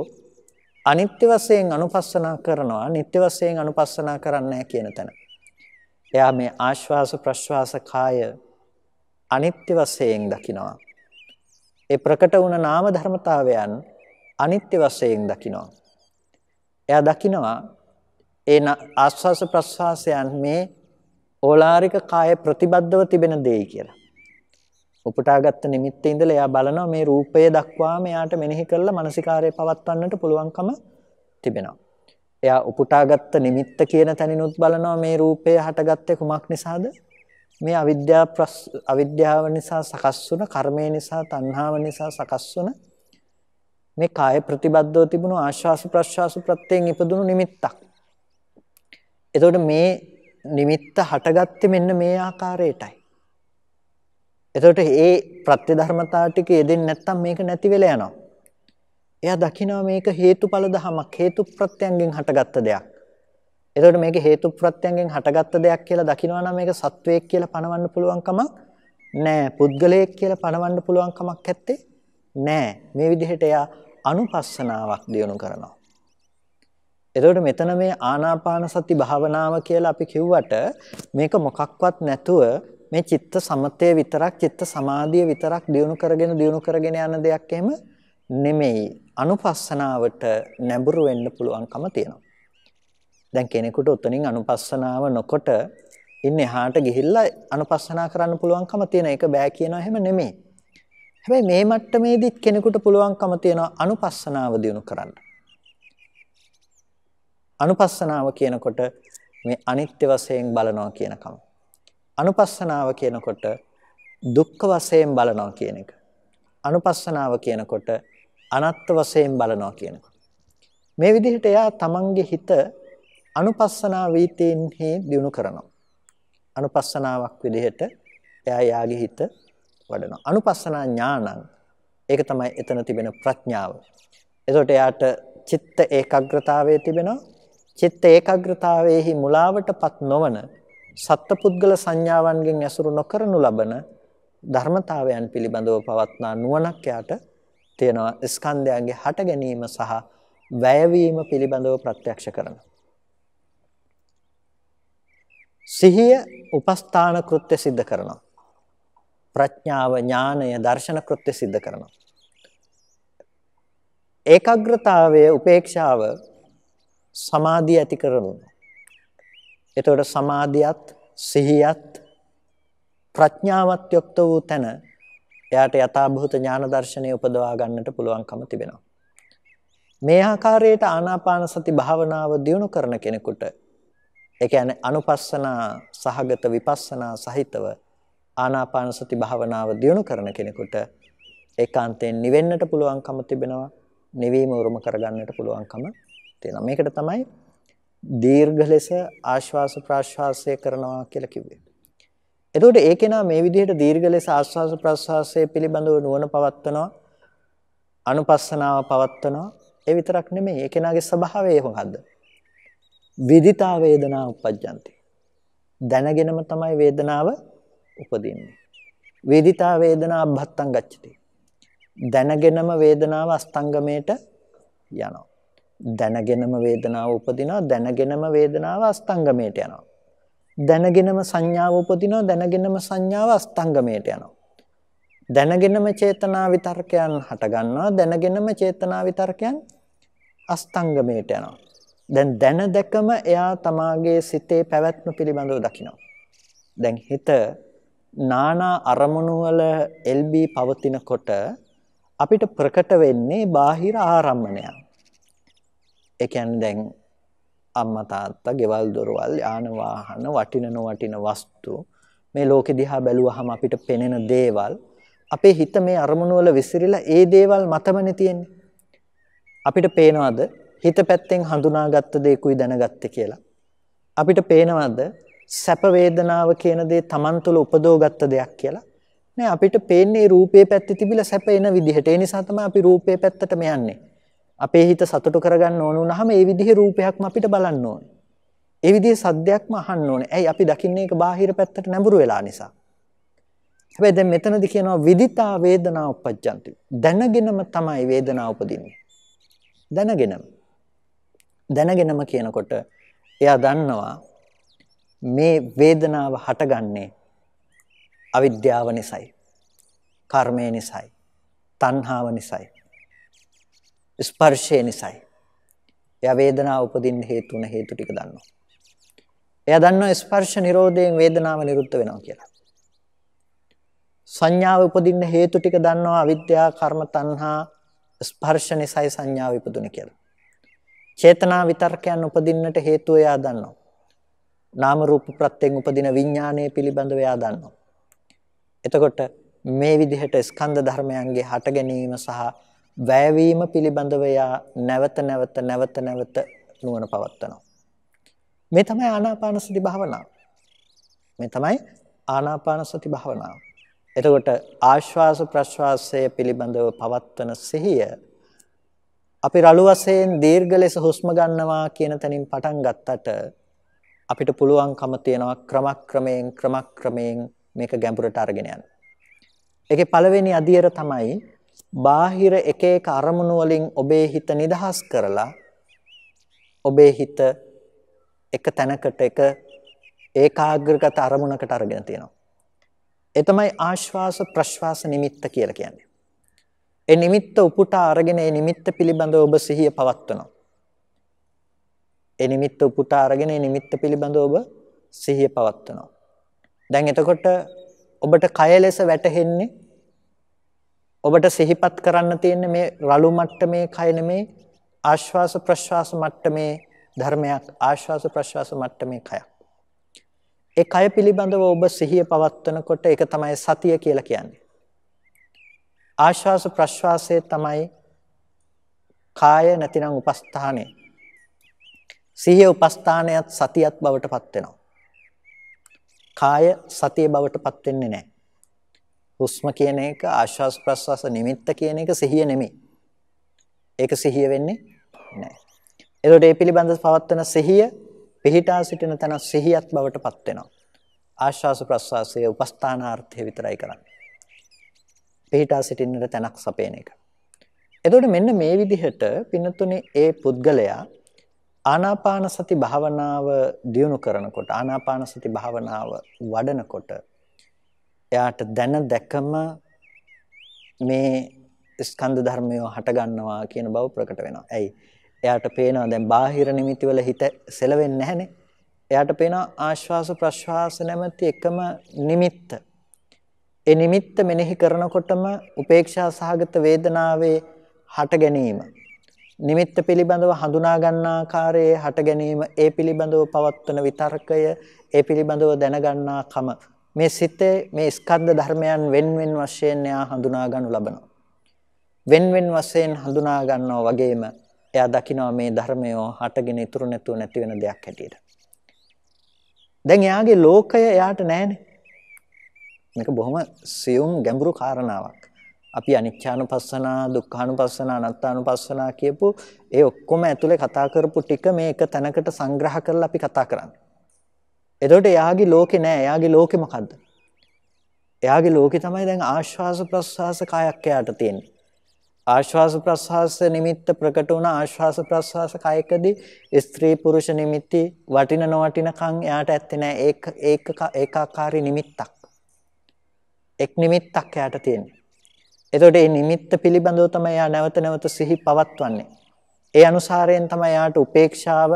අනිත්‍ය වශයෙන් අනුපස්සනා කරනවා නිට්ටය වශයෙන් අනුපස්සනා කරන්නේ කියන තැන. එයා මේ ආශ්වාස ප්‍රශ්වාස කාය අනිත්‍ය වශයෙන් දකිනවා. ඒ ප්‍රකට වුණ නාම ධර්මතාවයන් අනිත්‍ය වශයෙන් දකිනවා. එයා දකිනවා ඒ ආස්වාස ප්‍රස්වාසයන් මේ ඕලාරික කාය ප්‍රතිබද්ධව තිබෙන දෙයි කියලා. උපුටාගත්ත නිමිත්තේ ඉඳලා එයා බලනවා මේ රූපය දක්වාම එයාට මෙනෙහි කරලා මානසිකාරය පවත්වන්නට පුළුවන්කම තිබෙනවා. එයා උපුටාගත්ත නිමිත්ත කියන තැනිනුත් බලනවා මේ රූපය හටගත්තේ කුමක් නිසාද? මේ අවිද්‍යාව අවිද්‍යාව නිසා සකස් වුණ කර්මය නිසා තණ්හාව නිසා සකස් වුණ මේ කාය ප්‍රතිබද්ධව තිබුණු ආශ්වාස ප්‍රශ්වාස ප්‍රත්‍යයෙන් ඉපදුණු නිමිත්තක්. එතකොට මේ නිමිත්ත හටගත්තේ මෙන්න මේ ආකාරයටයි. එතකොට මේ ප්‍රත්‍ය ධර්මතා ටික යෙදෙන්නේ නැත්නම් මේක නැති වෙලා යනවා. එයා දකිනවා මේක හේතුඵල ධමයක් හේතු ප්‍රත්‍යයෙන් හටගත්ත දෙයක්. එතකොට මේක හේතු ප්‍රත්‍යයෙන් හටගත්ත දෙයක් කියලා දකිනවා නම් මේක සත්වයක් කියලා පනවන්න පුළුවන් කමක් නෑ. පුද්ගලයෙක් කියලා පනවන්න පුළුවන් කමක් නැත්තේ නෑ. මේ විදිහට එයා අනුපස්සනාවක් දියුණු කරනවා. එතකොට මෙතන මේ ආනාපාන සති භාවනාව කියලා අපි කිව්වට මේක මොකක්වත් නැතුව මේ චිත්ත සමතේ විතරක් චිත්ත සමාධිය විතරක් දියුණු කරගෙන දියුණු කරගෙන යන දෙයක් එහෙම නෙමෙයි. අනුපස්සනාවට නැඹුරු වෙන්න පුළුවන්කම තියෙනවා. දැන් කෙනෙකුට උතනින් අනුපස්සනාව නොකොට ඉන්න එහාට ගිහිල්ලා අනුපස්සනා කරන්න පුළුවන්කම තියෙන එක බෑ කියනවා එහෙම නෙමෙයි. හැබැයි මේ මට්ටමේදීත් කෙනෙකුට පුළුවන්කම තියෙනවා අනුපස්සනාව දිනු කරන්න. අනුපස්සනාව කියනකොට මේ අනිත්‍ය වශයෙන් බලනවා කියන කම. අනුපස්සනාව කියනකොට දුක්ඛ වශයෙන් බලනවා කියන එක. අනුපස්සනාව කියනකොට අනත්ත් වශයෙන් බලනවා කියන එක. මේ විදිහට එයා තමන්ගේ හිත අනුපස්සනා වීතීන්හි දිනු කරනවා. අනුපස්සනාවක් විදිහට එයා යාගේ හිත වඩනවා. අනුපස්සනා ඥානං ඒක තමයි එතන තිබෙන ප්‍රඥාව. එතකොට එයාට චිත්ත ඒකාග්‍රතාවයේ තිබෙනවා. චිත්ත ඒකාග්‍රතාවයේහි මුලාවටපත් නොවන සත්පුද්ගල සංඥාවන්ගෙන් ඇසුරු නොකරනු ලබන ධර්මතාවයන් පිළිබඳව පවත්නා නුවණක් යාට තියෙනවා. ස්කන්ධයන්ගේ හට ගැනීම සහ වැයවීම පිළිබඳව ප්‍රත්‍යක්ෂ කරනවා. සිහිය උපස්ථාන කෘත්‍ය સિદ્ધ කරනවා. ප්‍රඥාව ඥානය දර්ශන කෘත්‍ය સિદ્ધ කරනවා. ඒකාග්‍රතාවය උපේක්ෂාව සමාධිය ඇති කරනවා. එතකොට සමාධියත් සිහියත් ප්‍රඥාවත් යුක්ත වූ තැන එයාට යථාභූත ඥාන දර්ශනය උපදවා ගන්නට පුළුවන්කම තිබෙනවා. මේ ආකාරයට ආනාපාන සති භාවනාව දියුණු කරන කෙනෙකුට ඒ කියන්නේ අනුපස්සනා සහගත විපස්සනා සහිතව ආනාපාන සති භාවනාව දියුණු කරන කෙනෙකුට ඒකාන්තයෙන් නිවෙන්නට පුළුවන්කම තිබෙනවා. නිවීම උරුම කරගන්නට පුළුවන්කම තියෙනවා. මේකට තමයි දීර්ඝ ලෙස ආශ්වාස ප්‍රාශ්වාසය කරනවා කියලා කිව්වේ. එතකොට ඒ කෙනා මේ විදිහට දීර්ඝ ලෙස ආශ්වාස ප්‍රාශ්වාසය පිළිබඳව නුවණ පවත්නවා. අනුපස්සනාව පවත්නවා. ඒ විතරක් නෙමෙයි. ඒ කෙනාගේ ස්වභාවය මොකද්ද? විදිතා වේදනා උපජ්ජන්ති. දැනගෙනම තමයි වේදනාව උපදින්නේ. වේදිතා වේදනා අබ්බත්තං ගච්ඡති. දැනගෙනම වේදනාව අස්තංගමයට යනවා. දැනගෙනම වේදනාව උපදිනවා දැනගෙනම වේදනාව අස්තංගමයට යනවා. දැනගෙනම සංඥාව උපදිනවා දැනගෙනම සංඥාව අස්තංගමයට යනවා. දැනගෙනම චේතනා විතර්කයන් හටගන්නවා දැනගෙනම චේතනා විතර්කයන් අස්තංගමයට යනවා. දැන් දැන දැකම එයා තමාගේ සිතේ පැවැත්ම පිළිබඳව දකිනවා. දැන් හිත නානා අරමුණු වල LB පවතිනකොට අපිට ප්‍රකට වෙන්නේ බාහිර ආරම්මණයක්. ඒ කියන්නේ දැන් අම්මා තාත්තා, ගෙවල් දොරවල්, යාන වාහන, වටින නොවටින වස්තු මේ ලෝකෙ දිහා බැලුවහම අපිට පෙනෙන දේවල් අපේ හිත මේ අරමුණු වල විසිරිලා ඒ දේවල් මතමනේ තියෙන්නේ. අපිට පේනවද හිත පැත්තෙන් හඳුනාගත්ත දේකුයි දැනගත්තේ කියලා? අපිට පේනවද සැප වේදනාව කියන දේ Taman තුල උපදෝගත්ත දෙයක් කියලා. නෑ අපිට පේන්නේ රූපේ පැත්තේ තිබිලා සැප එන විදිහට. ඒ නිසා තමයි අපි රූපේ පැත්තටම යන්නේ. අපේ හිත සතුටු කරගන්න ඕන වුණාම ඒ විදිහේ රූපයක්ම අපිට බලන්න ඕනේ. ඒ විදිහේ සද්දයක්ම අහන්න ඕනේ. ඇයි අපි දකින්නේ ඒක බාහිර පැත්තට නැඹුරු වෙලා නිසා. හැබැයි දැන් මෙතනදී කියනවා විදිතා වේදනා උපජ්ජන්ති. දැනගෙනම තමයි වේදනාව උපදින්නේ. දැනගෙනම. දැනගෙනම කියනකොට එයා දන්නවා මේ වේදනාව හටගන්නේ අවිද්‍යාව නිසායි. කර්මය නිසායි. තණ්හාව නිසායි. ස්පර්ශය නිසායි. එයා වේදනාව උපදින්න හේතු වන හේතු ටික දන්නවා. එයා දන්නවා ස්පර්ශ නිරෝධයෙන් වේදනාව නිරුද්ධ වෙනවා කියලා. සංඥාව උපදින්න හේතු ටික දන්නවා අවිද්‍යාව, කර්ම, තණ්හා, ස්පර්ශ නිසායි සංඥාව ඉපදුනේ කියලා. චේතනා විතර්කයන් උපදින්නට හේතුව එයා දන්නවා. නාම රූප ප්‍රත්‍යයෙන් උපදින විඥානය පිළිබඳව එයා දන්නවා. එතකොට මේ විදිහට ස්කන්ධ ධර්මයන්ගේ හට ගැනීම සහ වැයවීම පිළිබඳව එයා නැවත නැවත නැවත නැවත නුවණ පවත්නවා. මේ තමයි ආනාපාන සති භාවනාව. මේ තමයි ආනාපාන සති භාවනාව. එතකොට ආශ්වාස ප්‍රශ්වාසය පිළිබඳව පවත්වන සිහිය අපි රළු වශයෙන් දීර්ඝ ලෙස හුස්ම ගන්නවා කියන තැනින් පටන් ගත්තට අපිට පුළුවන්කම තියෙනවා ක්‍රමක්‍රමයෙන් ක්‍රමක්‍රමයෙන් මේක ගැඹුරට අරගෙන යන්න. ඒකේ පළවෙනි අදියර තමයි බාහිර එක එක අරමුණු වලින් ඔබේ හිත නිදහස් කරලා ඔබේ හිත එක තැනකට එක ඒකාග්‍රගත අරමුණකට අරගෙන තියෙනවා. ඒ තමයි ආශ්වාස ප්‍රශ්වාස නිමිත්ත කියලා කියන්නේ. ඒ නිමිත්ත උපුටා අරගෙන ඒ නිමිත්ත පිළිබඳව ඔබ සිහිය පවත්වනවා. ඒ නිමිත්ත උපුටා අරගෙන ඒ නිමිත්ත පිළිබඳව ඔබ සිහිය පවත්වනවා. දැන් එතකොට ඔබට කය ලෙස වැටහෙන්නේ ඔබට සිහිපත් කරන්න තියෙන මේ රළු මට්ටමේ කය නෙමේ ආශ්වාස ප්‍රශ්වාස මට්ටමේ ධර්මයක් ආශ්වාස ප්‍රශ්වාස මට්ටමේ කයක්. ඒ කය පිළිබඳව ඔබ සිහිය පවත්වනකොට ඒක තමයි සතිය කියලා කියන්නේ. ආශ්වාස ප්‍රශ්වාසයේ තමයි කාය නැතිනම් උපස්ථානේ සිහිය උපස්ථානයත් සතියත් බවට පත් වෙනවා. කාය සතිය බවට පත් වෙන්නේ නැහැ. හුස්ම කියන එක ආශ්වාස ප්‍රශ්වාස නිමිත්ත කියන එක සිහිය නෙමෙයි. ඒක සිහිය වෙන්නේ නැහැ. එතකොට මේ පිළිබඳව පවත්වන සිහිය පිහිටා සිටින තන සිහියත් බවට පත් වෙනවා. ආශ්වාස ප්‍රශ්වාසයේ උපස්ථානාර්ථය විතරයි කරන්නේ. පිහිටා සිටින්නට තැනක් සපයන එක. එතකොට මෙන්න මේ විදිහට පින්නතුනේ ඒ පුද්ගලයා ආනාපාන සති භාවනාව දියුණු කරනකොට ආනාපාන සති භාවනාව වඩනකොට එයාට දැන දැකම මේ ස්කන්ධ ධර්මය හට ගන්නවා කියන බව ප්‍රකට වෙනවා. ඇයි? එයාට පේනවා දැන් බාහිර නිමිතිවල හිත සෙලවෙන්නේ නැහනේ. එයාට පේනවා ආශ්වාස ප්‍රශ්වාස නැමැති එකම නිමිත්ත. ඒ නිමිත්ත මෙනෙහි කරනකොටම උපේක්ෂා සහගත වේදනාවේ හට ගැනීම නිමිත්ත පිළිබඳව හඳුනා ගන්න ආකාරයේ හට ගැනීම ඒ පිළිබඳව පවත්වන විතර්කය ඒ පිළිබඳව දැනගන්නා කම මේ සිතේ මේ ස්කන්ධ ධර්මයන් වෙන්වෙන් වශයෙන් එයා හඳුනා ගන්නු ලබනවා වෙන්වෙන් වශයෙන් හඳුනා ගන්නවා වගේම එයා දකිනවා මේ ධර්මය හටගෙන ඉතුරු නැතුව නැති වෙන දෙයක් හැටියට දැන් එයාගේ ලෝකය එයාට නැහැනේ මේක බොහොම සියුම් ගැඹුරු කාරණාවක් අපි අනිච්චානුපස්සනා, දුක්ඛානුපස්සනා, අනාත්තානුපස්සනා කියපු ඒ ඔක්කොම ඇතුලේ කතා කරපු ටික මේ එක තැනකට සංග්‍රහ කරලා අපි කතා කරන්නේ. එතකොට එයාගේ ලෝකේ නෑ. එයාගේ ලෝකේ මොකද්ද? එයාගේ ලෝකේ තමයි දැන් ආශ්වාස ප්‍රශ්වාස කයක් එයාට තියෙන්නේ. ආශ්වාස ප්‍රශ්වාස නිමිත්ත ප්‍රකට වුණ ආශ්වාස ප්‍රශ්වාස කයකදී ස්ත්‍රී පුරුෂ නිමිති වටින නොවටිනකම් එයාට ඇත්තේ නෑ. ඒක ඒක ඒකාකාරී නිමිත්තක්. එක් නිමිත්තක් එයාට තියෙන්නේ. එතකොට මේ නිමිත්ත පිළිබඳව තමයි යා නැවත නැවත සිහි පවත්වන්නේ. ඒ අනුසාරයෙන් තමයි යාට උපේක්ෂාව,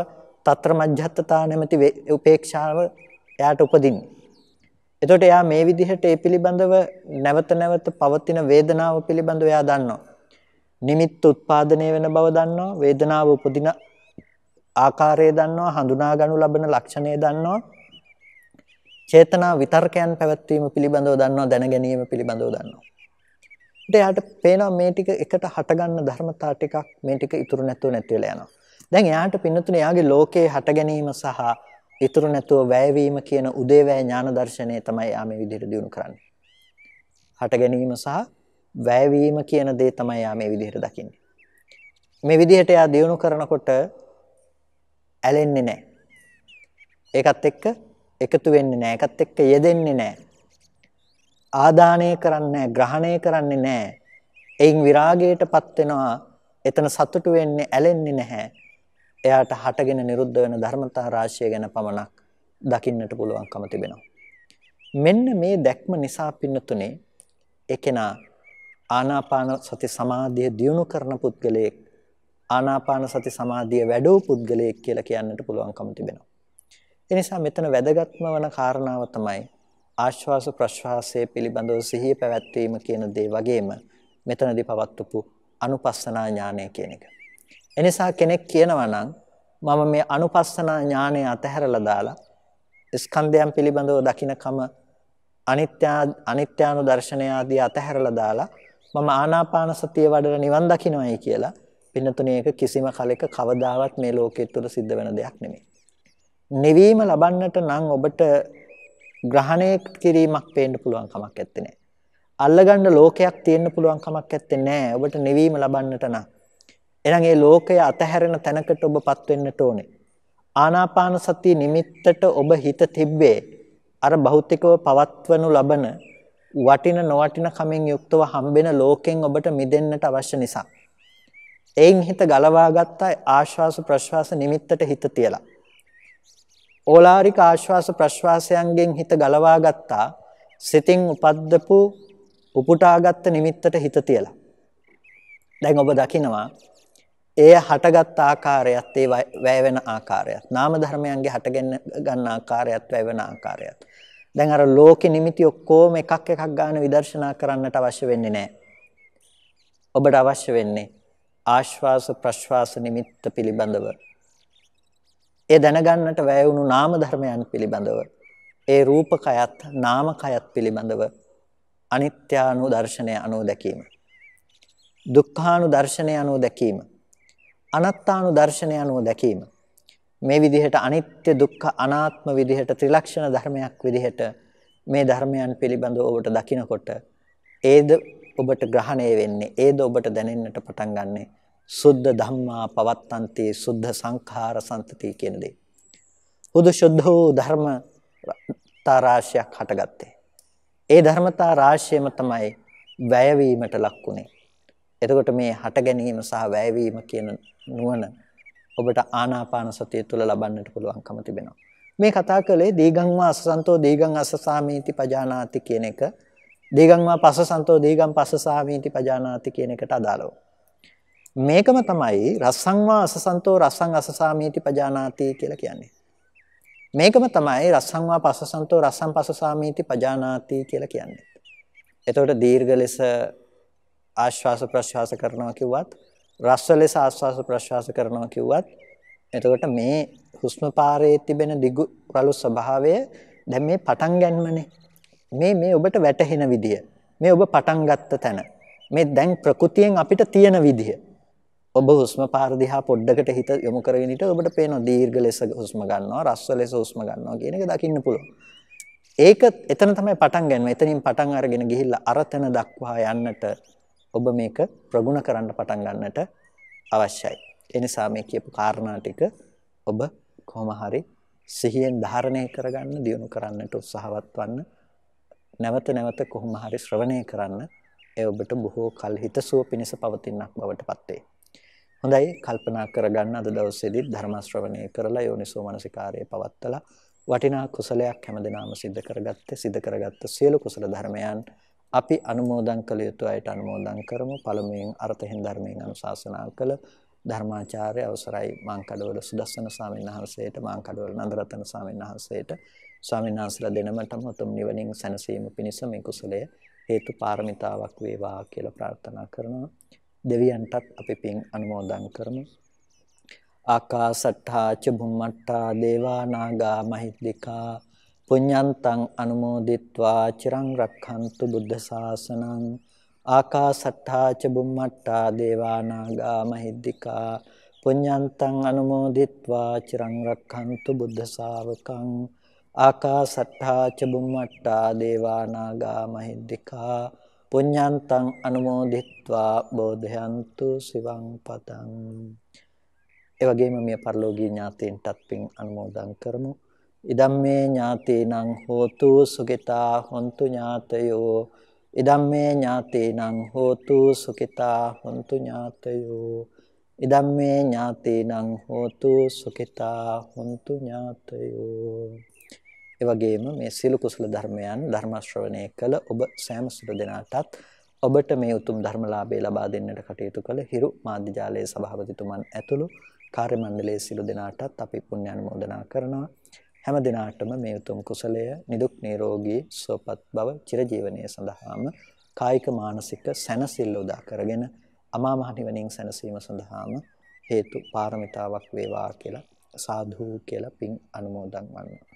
తත්‍ර මජ්ජත්තතා නැමැති උපේක්ෂාව යාට උපදින්නේ. එතකොට යා මේ විදිහට ඒ පිළිබඳව නැවත නැවත පවතින වේදනාව පිළිබඳව යා දන්නවා. නිමිත්ත උත්පාදනය වෙන බව දන්නවා, වේදනාව උපදින ආකාරය දන්නවා, හඳුනා ගනු ලබන ලක්ෂණය දන්නවා. චේතනා විතර්කයන් පැවැත්වීම පිළිබඳව දන්නවා දැන ගැනීම පිළිබඳව දන්නවා එයාට පේනවා මේ ටික එකට හටගන්න ධර්මතා ටිකක් මේ ටික ඉතුරු නැතුව නැති වෙලා යනවා. දැන් එයාට පින්නතුනේ එයාගේ ලෝකේ හට ගැනීම සහ ඉතුරු නැතුව වැයවීම කියන උදේවැය ඥාන දර්ශනය තමයි යා මේ විදිහට දිනු කරන්නේ. හට ගැනීම සහ වැයවීම කියන දේ තමයි යා මේ විදිහට දකින්නේ. මේ විදිහට යා දිනු කරනකොට ඇලෙන්නේ නැහැ. ඒකත් එක්ක එකතු වෙන්නේ නැහැ. ඒකත් එක්ක යෙදෙන්නේ නැහැ. ආදානය කරන්නේ ග්‍රහණය කරන්නේ නැහැ. එයින් විරාගයටපත් වෙනවා. එතන සතුටු වෙන්නේ ඇලෙන්නේ නැහැ. එයාට හටගෙන නිරුද්ධ වෙන ධර්මතා රාශිය ගැන පමණක් දකින්නට පුළුවන්කම තිබෙනවා. මෙන්න මේ දැක්ම නිසා පින්නතුනේ ඒකෙනා ආනාපාන සති සමාධිය දියුණු කරන පුද්ගලයෙක් ආනාපාන සති සමාධිය වැඩෝ පුද්ගලයෙක් කියලා කියන්නට පුළුවන්කම තිබෙනවා. ඒ නිසා මෙතන වැදගත්ම වන කාරණාව තමයි ආශ්වාස ප්‍රශ්වාසයේ පිළිබඳව සිහිය පැවැත්වීම කියන දේ වගේම මෙතනදී පවත්වපු අනුපස්සනා ඥානය කියන එක. එනිසා කෙනෙක් කියනවා නම් මම මේ අනුපස්සනා ඥානය අතහැරලා දාලා ස්කන්ධයන් පිළිබඳව දකින්නකම අනිත්‍ය අනිත්‍යානු දර්ශනය ආදී අතහැරලා දාලා මම ආනාපාන සතිය වඩලා නිවන් දකින්නයි කියලා පින්නතුණේ එක කිසිම කලෙක කවදාවත් මේ ලෝකයේ තුල සිද්ධ වෙන දෙයක් නෙමෙයි. නිවීම ලබන්නට නම් ඔබට ග්‍රහණය කිරීමක් පේන්න පුළුවන් කමක් නැත්තේ නෑ. අල්ලගන්න ලෝකයක් තියෙන්න පුළුවන් කමක් නැත්තේ නෑ. ඔබට නිවීම ලබන්නට නම්. එහෙනම් ඒ ලෝකය අතහැරෙන තැනකට ඔබපත් වෙන්නට ඕනේ. ආනාපාන සතිය නිමිත්තට ඔබ හිත තිබ්බේ අර භෞතිකව පවත්වනු ලබන වටින නොවටින කමෙන් යුක්තව හම්බෙන ලෝකෙන් ඔබට මිදෙන්නට අවශ්‍ය නිසා. එයින් හිත ගලවා ගත්තා ආශ්වාස ප්‍රශ්වාස නිමිත්තට හිත තියලා. ඕලාරික ආශ්වාස ප්‍රශ්වාසයන්ගෙන් හිත ගලවා ගත්තා සිතින් උපද්දපු උපුටාගත්ත නිමිත්තට හිත තියලා. දැන් ඔබ දකිනවා එය හටගත් ආකාරයත් ඒ වැය වෙන ආකාරයත් නාම ධර්මයන්ගේ හටගෙන ගන්න ආකාරයත් වැය වෙන ආකාරයත්. දැන් අර ලෝක නිමිති ඔක්කොම එකක් එකක් ගන්න විදර්ශනා කරන්නට අවශ්‍ය වෙන්නේ නැහැ. ඔබට අවශ්‍ය වෙන්නේ ආශ්වාස ප්‍රශ්වාස නිමිත්ත පිළිබඳව ඒ දැනගන්නට වැය වුණු නාම ධර්මයන් පිළිබඳව ඒ රූපකයත් නාමකයත් පිළිබඳව අනිත්‍යානු දර්ශනය අනුව දැකීම දුක්ඛානු දර්ශනය අනුව දැකීම අනත්තානු දර්ශනය අනුව දැකීම මේ විදිහට අනිත්‍ය දුක්ඛ අනාත්ම විදිහට ත්‍රිලක්ෂණ ධර්මයක් විදිහට මේ ධර්මයන් පිළිබඳව ඔබට දකිනකොට ඒද ඔබට ග්‍රහණය වෙන්නේ ඒද ඔබට දැනෙන්නට පටන් ගන්නෑ සුද්ධ ධම්මා පවත්තන්ති සුද්ධ සංඛාර සම්තති කියන දේ. හුදු සුද්ධ ධර්ම තාරාශයක් හටගත්තේ. ඒ ධර්මතා රාශියම තමයි වැයවීමට ලක්ුණේ. එතකොට මේ හට ගැනීම සහ වැයවීම කියන නුවණ ඔබට ආනාපාන සතිය තුළ ලබන්නට පුළුවන්කම තිබෙනවා. මේ කතා කළේ දීගං වා අසසන්තෝ දීගං අසසාමීති පජානාති කියන එක. දීගං වා පසසන්තෝ දීගං පසසාමීති පජානාති කියන එකට අදාළව. මේකම තමයි රස්සං වා අසසන්තෝ රස්සං අසසාමීති පජානාති කියලා කියන්නේ. මේකම තමයි රස්සං වා පසසන්තෝ රස්සං පසසාමීති පජානාති කියලා කියන්නේ. එතකොට දීර්ඝ ලෙස ආශ්වාස ප්‍රශ්වාස කරනවා කිව්වත් රස්ස ලෙස ආශ්වාස ප්‍රශ්වාස කරනවා කිව්වත් එතකොට මේ හුස්ම පාරේ තිබෙන දිගු රළු ස්වභාවය දැන් මේ පටන් ගන්නනේ මේ මේ ඔබට වැටහෙන විදිය මේ ඔබ පටන් ගත්ත තැන මේ දැන් ප්‍රകൃතියෙන් අපිට තියෙන විදිය ඔබ හුස්ම පාර දිහා පොඩ්ඩකට හිත යොමු කරගෙන හිට ඔබට පේනවා දීර්ඝ ලෙස හුස්ම ගන්නවා රස්ව ලෙස හුස්ම ගන්නවා කියන එක දකින්න පුළුවන්. ඒක එතන තමයි පටන් ගන්න. එතනින් පටන් අරගෙන ගිහිල්ලා අරතන දක්වා යන්නට ඔබ මේක ප්‍රගුණ කරන්න පටන් ගන්නට අවශ්‍යයි. ඒ නිසා මේ කියපු කාරණා ටික ඔබ කොහොම හරි සිහියෙන් ධාරණය කරගන්න දියුණු කරන්නට උත්සාහවත් වන්න. නැවත නැවත කොහොම හරි ශ්‍රවණය කරන්න ඒ ඔබට බොහෝ කල හිතසුව පිණිස පවතිනක් බවට පත් වේ. හොඳයි කල්පනා කරගන්න අද දවසේදීත් ධර්ම ශ්‍රවණය කරලා යෝනිසෝ මනසිකාර්යය පවත්තලා වටිනා කුසලයක් හැමදෙනාම සිද්ධ කරගත්තේ සිද්ධ කරගත්ත සියලු කුසල ධර්මයන් අපි අනුමෝදන් කළ යුතු අයට අනුමෝදන් කරමු පළමුවෙන් අර්ථයෙන් ධර්මයෙන් අනුශාසනා කළ ධර්මාචාර්ය අවසරයි මාංකඩවල සුදස්සන ස්වාමීන් වහන්සේට මාංකඩවල නන්දරතන ස්වාමීන් වහන්සේට ස්වාමීන් වහන්සේලා දෙනමටම උතුම් නිවනින් සැනසීම පිණිස මේ කුසලය හේතු පාරමිතාවක් වේවා කියලා ප්‍රාර්ථනා කරනවා දෙවියන්ටත් අපි පින් අනුමෝදන් කරමු. ආකාසට්ඨා ච බුම්මට්ඨා දේවා නාග මහිද්దికා පුඤ්ඤන්තං අනුමෝදිත්වා චිරං රක්ඛන්තු බුද්ධ ශාසනං ආකාසට්ඨා ච බුම්මට්ඨා දේවා නාග මහිද්దికා පුඤ්ඤන්තං අනුමෝදිත්වා චිරං රක්ඛන්තු බුද්ධ ශාවකං ආකාසට්ඨා ච බුම්මට්ඨා දේවා නාග මහිද්దికා පුඤ්ඤාන්තං අනුමෝදිත්වා බෝධයන්තු සිවං පතං ඒ වගේම මිය පරලෝකීය ඥාතීන්ටත් පින් අනුමෝදන් කරමු ඉදම්මේ ඥාතේනං හෝතු සුගිතා හොන්තු ඥාතයෝ ඉදම්මේ ඥාතේනං හෝතු සුගිතා හොන්තු ඥාතයෝ ඉදම්මේ ඥාතේනං හෝතු සුගිතා හොන්තු ඥාතයෝ ඒ වගේම මේ සියලු කුසල ධර්මයන් ධර්ම ශ්‍රවණය කළ ඔබ සෑම සුර දෙනාටත් ඔබට මේ උතුම් ධර්මලාභය ලබා දෙන්නට කටයුතු කළ හිරු මාධ්‍ය ජාලයේ සභාපතිතුමන් ඇතුළු කාර්ය මණ්ඩලයේ සියලු දෙනාටත් අපි පුණ්‍ය අනුමෝදනා කරනවා. හැම දිනාටම මේ උතුම් කුසලය නිදුක් නිරෝගී සුවපත් බව චිරජීවනයේ සඳහාම කායික මානසික සැනසෙල්ල උදා කරගෙන අමා මහ නිවනින් සැනසීම සඳහාම හේතු පාරමිතාවක් වේවා කියලා සාදු කියලා පින් අනුමෝදන් වන්නවා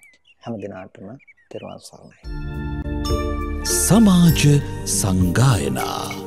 හැමදිනාටම තෙරවන් සරණයි. සමාජ සංගායනා